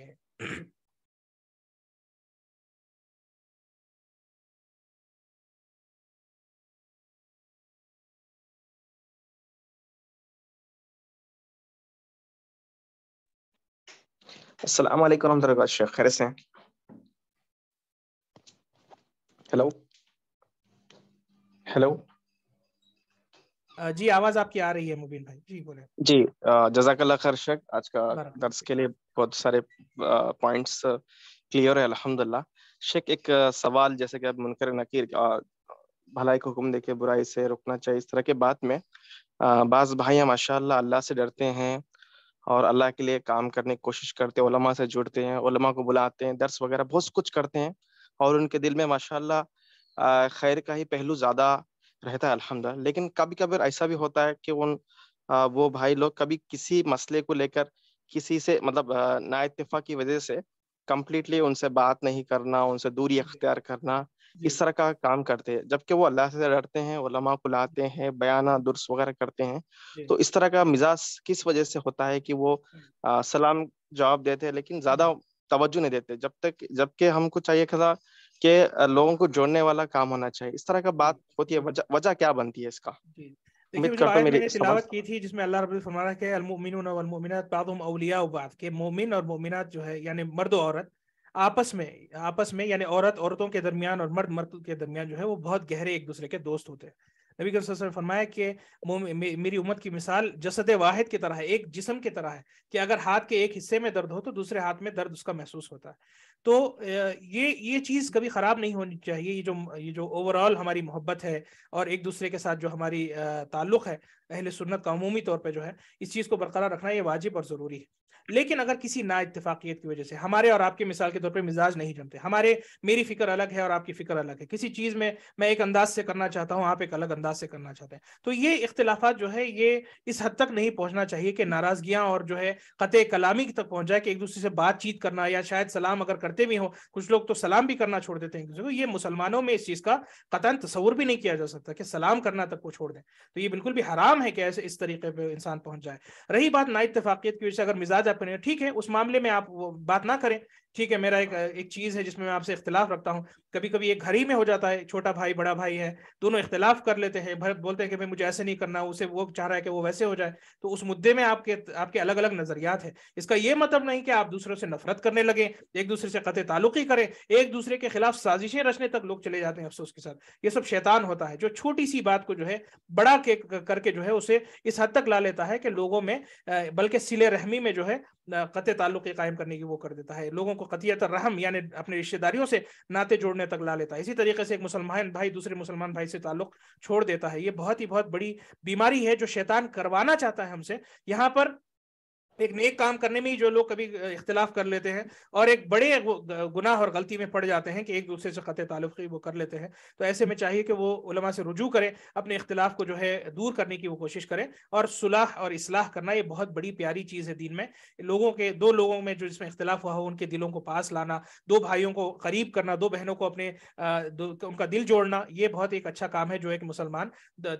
अस्सलाम शेख खैर से हेलो हेलो जी आवाज आपकी आ रही है मुबीन भाई जी बोले जी जजाकल्ला खर्शक आज का दर्स के लिए बहुत सारे पॉइंट्स क्लियर है अल्हम्दुलिल्लाह शेख एक सवाल जैसे कि अब मुनकर नकीर भलाई को हुक्म देके बुराई से रुकना चाहिए इस तरह के बात में बाज़ भाइयाँ माशाल्लाह अल्लाह से डरते हैं और अल्लाह के लिए काम करने की कोशिश करते हैं उलमा से जुड़ते हैं उलमा को बुलाते हैं दर्स वगैरह बहुत कुछ करते हैं और उनके दिल में माशाल्लाह खैर का ही पहलू ज़्यादा रहता है अलहमदा लेकिन कभी कभी ऐसा भी होता है कि उन वो भाई लोग कभी किसी मसले को लेकर किसी से मतलब इतफा की वजह से कम्प्लीटली उनसे बात नहीं करना उनसे दूरी अख्तियार करना इस तरह का काम करते हैं जबकि वो अल्लाह से डरते हैं उलमा को लाते हैं बयाना दुरुस्त वगैरह करते हैं तो इस तरह का मिजाज किस वजह से होता है कि वो आ, सलाम जवाब देते हैं लेकिन ज़्यादा तवज्जो नहीं देते जब तक जबकि हमको चाहिए था के लोगों को जोड़ने वाला काम होना चाहिए इस तरह का बात होती है वजह क्या बनती है इसका तिलावत की थी जिसमें अल्लाह रब्बुल फरमा रहा है बाद के मोमिन और मोमिनात जो है यानी मर्द और औरत आपस में आपस में यानी औरत औरतों के दरमियान और मर्द मर्द के दरमियान जो है वो बहुत गहरे एक दूसरे के दोस्त होते हैं नबी करीम ने फरमाया कि मेरी उम्मत की मिसाल जसद वाहिद की तरह है एक जिसम की तरह है कि अगर हाथ के एक हिस्से में दर्द हो तो दूसरे हाथ में दर्द उसका महसूस होता है तो ये ये चीज़ कभी ख़राब नहीं होनी चाहिए ये जो ये जो ओवरऑल हमारी मोहब्बत है और एक दूसरे के साथ जो हमारी ताल्लुक़ है अहल सुन्नत का अमूमी तौर पर जो है इस चीज़ को बरकरार रखना ये वाजिब और ज़रूरी है लेकिन अगर किसी ना इतफाकियत की वजह से हमारे और आपके मिसाल के तौर पर मिजाज नहीं जमते हमारे मेरी फिक्र अलग है और आपकी फिक्र अलग है किसी चीज़ में मैं एक अंदाज से करना चाहता हूँ आप एक अलग अंदाज से करना चाहते हैं तो ये इख्तलाफा जो है ये इस हद तक नहीं पहुंचना चाहिए कि नाराजगियां और जो है क़त कलामी तक पहुंच जाए कि एक दूसरे से बातचीत करना या शायद सलाम अगर करते भी हों कुछ लोग तो सलाम भी करना छोड़ देते हैं एक दूसरे को ये मुसलमानों में इस चीज़ का कतन तस्वूर भी नहीं किया जा सकता कि सलाम करना तक वो छोड़ दें तो ये बिल्कुल भी हराम है कि ऐसे इस तरीके पर इंसान पहुंच जाए रही बात ना इतफाक़ियत की वजह से अगर मिजाज आप ठीक है उस मामले में आप बात ना करें ठीक है मेरा एक एक चीज़ है जिसमें मैं आपसे इख्तलाफ रखता हूँ कभी कभी एक घर ही में हो जाता है छोटा भाई बड़ा भाई है दोनों इख्तलाफ कर लेते हैं भर बोलते हैं कि भाई मुझे ऐसे नहीं करना उसे वो चाह रहा है कि वो वैसे हो जाए तो उस मुद्दे में आपके आपके अलग अलग नज़रियात है इसका ये मतलब नहीं कि आप दूसरों से नफरत करने लगे एक दूसरे से कत ताल्लुक ही करें एक दूसरे के खिलाफ साजिशें रचने तक लोग चले जाते हैं अफसोस के साथ ये सब शैतान होता है जो छोटी सी बात को जो है बड़ा के करके जो है उसे इस हद तक ला लेता है कि लोगों में बल्कि सिले रहमी में जो है कत ताल्लुक कायम करने की वो कर देता है लोगों को कतियत रहम यानी अपने रिश्तेदारियों से नाते जोड़ने तक ला लेता है इसी तरीके से एक मुसलमान भाई दूसरे मुसलमान भाई से ताल्लुक छोड़ देता है ये बहुत ही बहुत बड़ी बीमारी है जो शैतान करवाना चाहता है हमसे यहाँ पर एक नेक काम करने में ही जो लोग कभी इख्तलाफ कर लेते हैं और एक बड़े गुनाह और गलती में पड़ जाते हैं कि एक दूसरे से खतः ताल्लुक वो कर लेते हैं तो ऐसे में चाहिए कि वो उलमा से रुजू करें अपने इख्तलाफ को जो है दूर करने की वो कोशिश करें और सुलह और असलाह करना ये बहुत बड़ी प्यारी चीज़ है दिन में लोगों के दो लोगों में जो जिसमें इख्तलाफ हुआ हो उनके दिलों को पास लाना दो भाइयों को करीब करना दो बहनों को अपने उनका दिल जोड़ना ये बहुत एक अच्छा काम है जो एक मुसलमान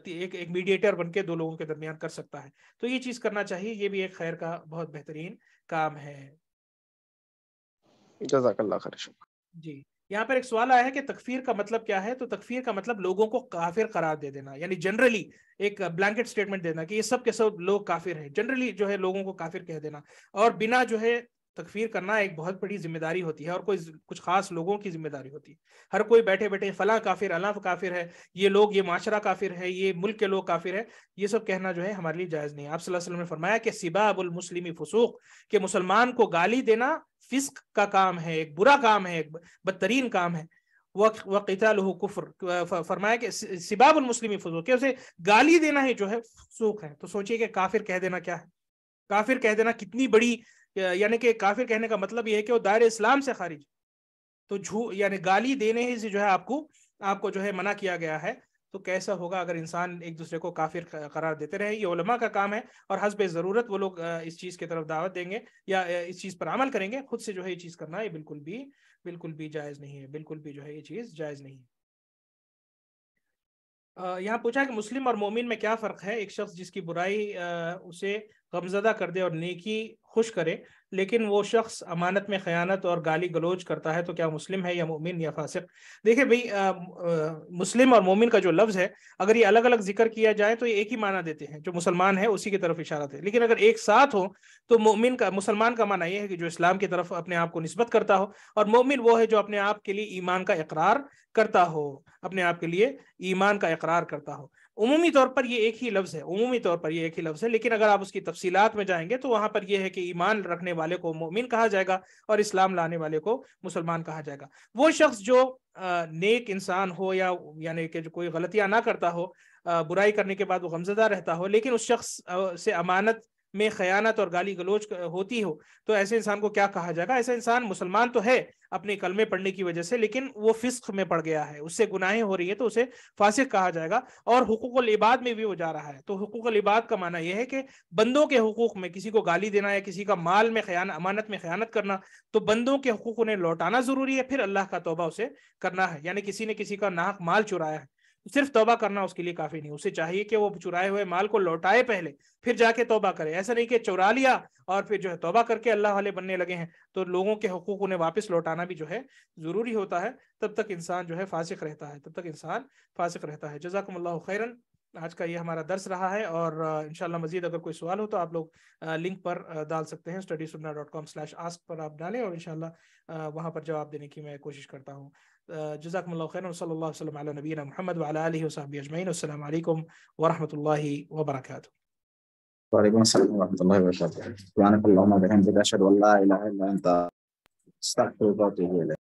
एक एक मीडिएटर बन के दो लोगों के दरमियान कर सकता है तो ये चीज़ करना चाहिए ये भी एक खैर का बहुत बेहतरीन काम है जी यहाँ पर एक सवाल आया है कि तकफीर का मतलब क्या है तो तकफीर का मतलब लोगों को काफिर करार दे देना यानी जनरली एक ब्लैंकेट स्टेटमेंट देना कि ये सब के सब लोग काफिर हैं जनरली जो है लोगों को काफिर कह देना और बिना जो है तकफीर करना एक बहुत बड़ी जिम्मेदारी होती है और कोई कुछ खास लोगों की जिम्मेदारी होती है हर कोई बैठे बैठे फला काफिर अला काफिर है ये लोग ये माशरा काफिर है ये मुल्क के लोग काफिर है ये सब कहना जो है हमारे लिए जायज़ नहीं है आप वसल्लम ने फरमाया कि अबुल मुस्लिमी फसूक के मुसलमान को गाली देना फिस्क का काम है एक बुरा काम है एक बदतरीन काम है कुफर फरमाया कि सिबाबुल मुस्लिमी फसूक के उसे गाली देना ही जो है फसूक है तो सोचिए कि काफिर कह देना क्या है काफिर कह देना कितनी बड़ी यानी कि काफिर कहने का मतलब यह है कि वो दायरे इस्लाम से खारिज तो झू यानी गाली देने ही से जो है आपको आपको जो है मना किया गया है तो कैसा होगा अगर इंसान एक दूसरे को काफिर करार देते रहे ये उलमा का काम है और हजब ज़रूरत वो लोग इस चीज़ की तरफ दावत देंगे या इस चीज़ पर अमल करेंगे खुद से जो है ये चीज़ करना ये बिल्कुल भी बिल्कुल भी जायज़ नहीं है बिल्कुल भी जो है ये चीज़ जायज़ नहीं है यहाँ पूछा कि मुस्लिम और मोमिन में क्या फ़र्क है एक शख्स जिसकी बुराई उसे गमजदा कर दे और नेकी खुश करे लेकिन वो शख्स अमानत में खयानत और गाली गलोच करता है तो क्या मुस्लिम है या मोमिन या फासिक देखिए भाई मुस्लिम और मोमिन का जो लफ्ज़ है अगर ये अलग अलग जिक्र किया जाए तो ये एक ही माना देते हैं जो मुसलमान है उसी की तरफ इशारा है लेकिन अगर एक साथ हो तो मोमिन का मुसलमान का माना यह है कि जो इस्लाम की तरफ अपने आप को नस्बत करता हो और मोमिन वो है जो अपने आप के लिए ईमान का इकरार करता हो अपने आप के लिए ईमान का इकरार करता हो उमूमी तौर पर ये एक ही लफ्ज़ है उमूमी तौर पर ये एक ही लफ्ज़ है लेकिन अगर आप उसकी तफसीलात में जाएंगे तो वहां पर यह है कि ईमान रखने वाले को मोमिन कहा जाएगा और इस्लाम लाने वाले को मुसलमान कहा जाएगा वो शख्स जो नेक इंसान हो या यानी कि कोई गलतियां ना करता हो बुराई करने के बाद वो गमजदा रहता हो लेकिन उस शख्स से अमानत में खयानत और गाली गलोच होती हो तो ऐसे इंसान को क्या कहा जाएगा ऐसा इंसान मुसलमान तो है अपने कलमे पढ़ने की वजह से लेकिन वो फिस्क में पड़ गया है उससे गुनाहें हो रही है तो उसे फासिक कहा जाएगा और हकूक इबाद में भी वो जा रहा है तो हकूक इबाद का माना यह है कि बंदों के हकूक में किसी को गाली देना या किसी का माल में खयान अमानत में खयानत करना तो बंदों के हकूक उन्हें लौटाना जरूरी है फिर अल्लाह का तोबा उसे करना है यानी किसी ने किसी का नाक माल चुराया है सिर्फ तोबा करना उसके लिए काफी नहीं उसे चाहिए कि वो चुराए हुए माल को लौटाए पहले फिर जाके तोबा करे ऐसा नहीं कि चुरा लिया और फिर जो है तोबा करके अल्लाह वाले बनने लगे हैं तो लोगों के हकूक उन्हें वापस लौटाना भी जो है जरूरी होता है तब तक इंसान जो है फासिक रहता है तब तक इंसान फासिक रहता है जजाकमल्ला खैरन आज का ये हमारा दर्स रहा है और इनशाला मजीद अगर कोई सवाल हो तो आप लोग लिंक पर डाल सकते हैं study dot com slash ask पर आप डालें और इनशाला वहां पर जवाब देने की मैं कोशिश करता हूँ آه، جزاكم الله خيرا وصلى الله وسلم على نبينا محمد وعلى اله وصحبه اجمعين والسلام عليكم ورحمه الله وبركاته. وعليكم السلام ورحمه الله وبركاته. سبحانك اللهم وبحمدك اشهد ان لا اله الا انت استغفرك واتوب اليك.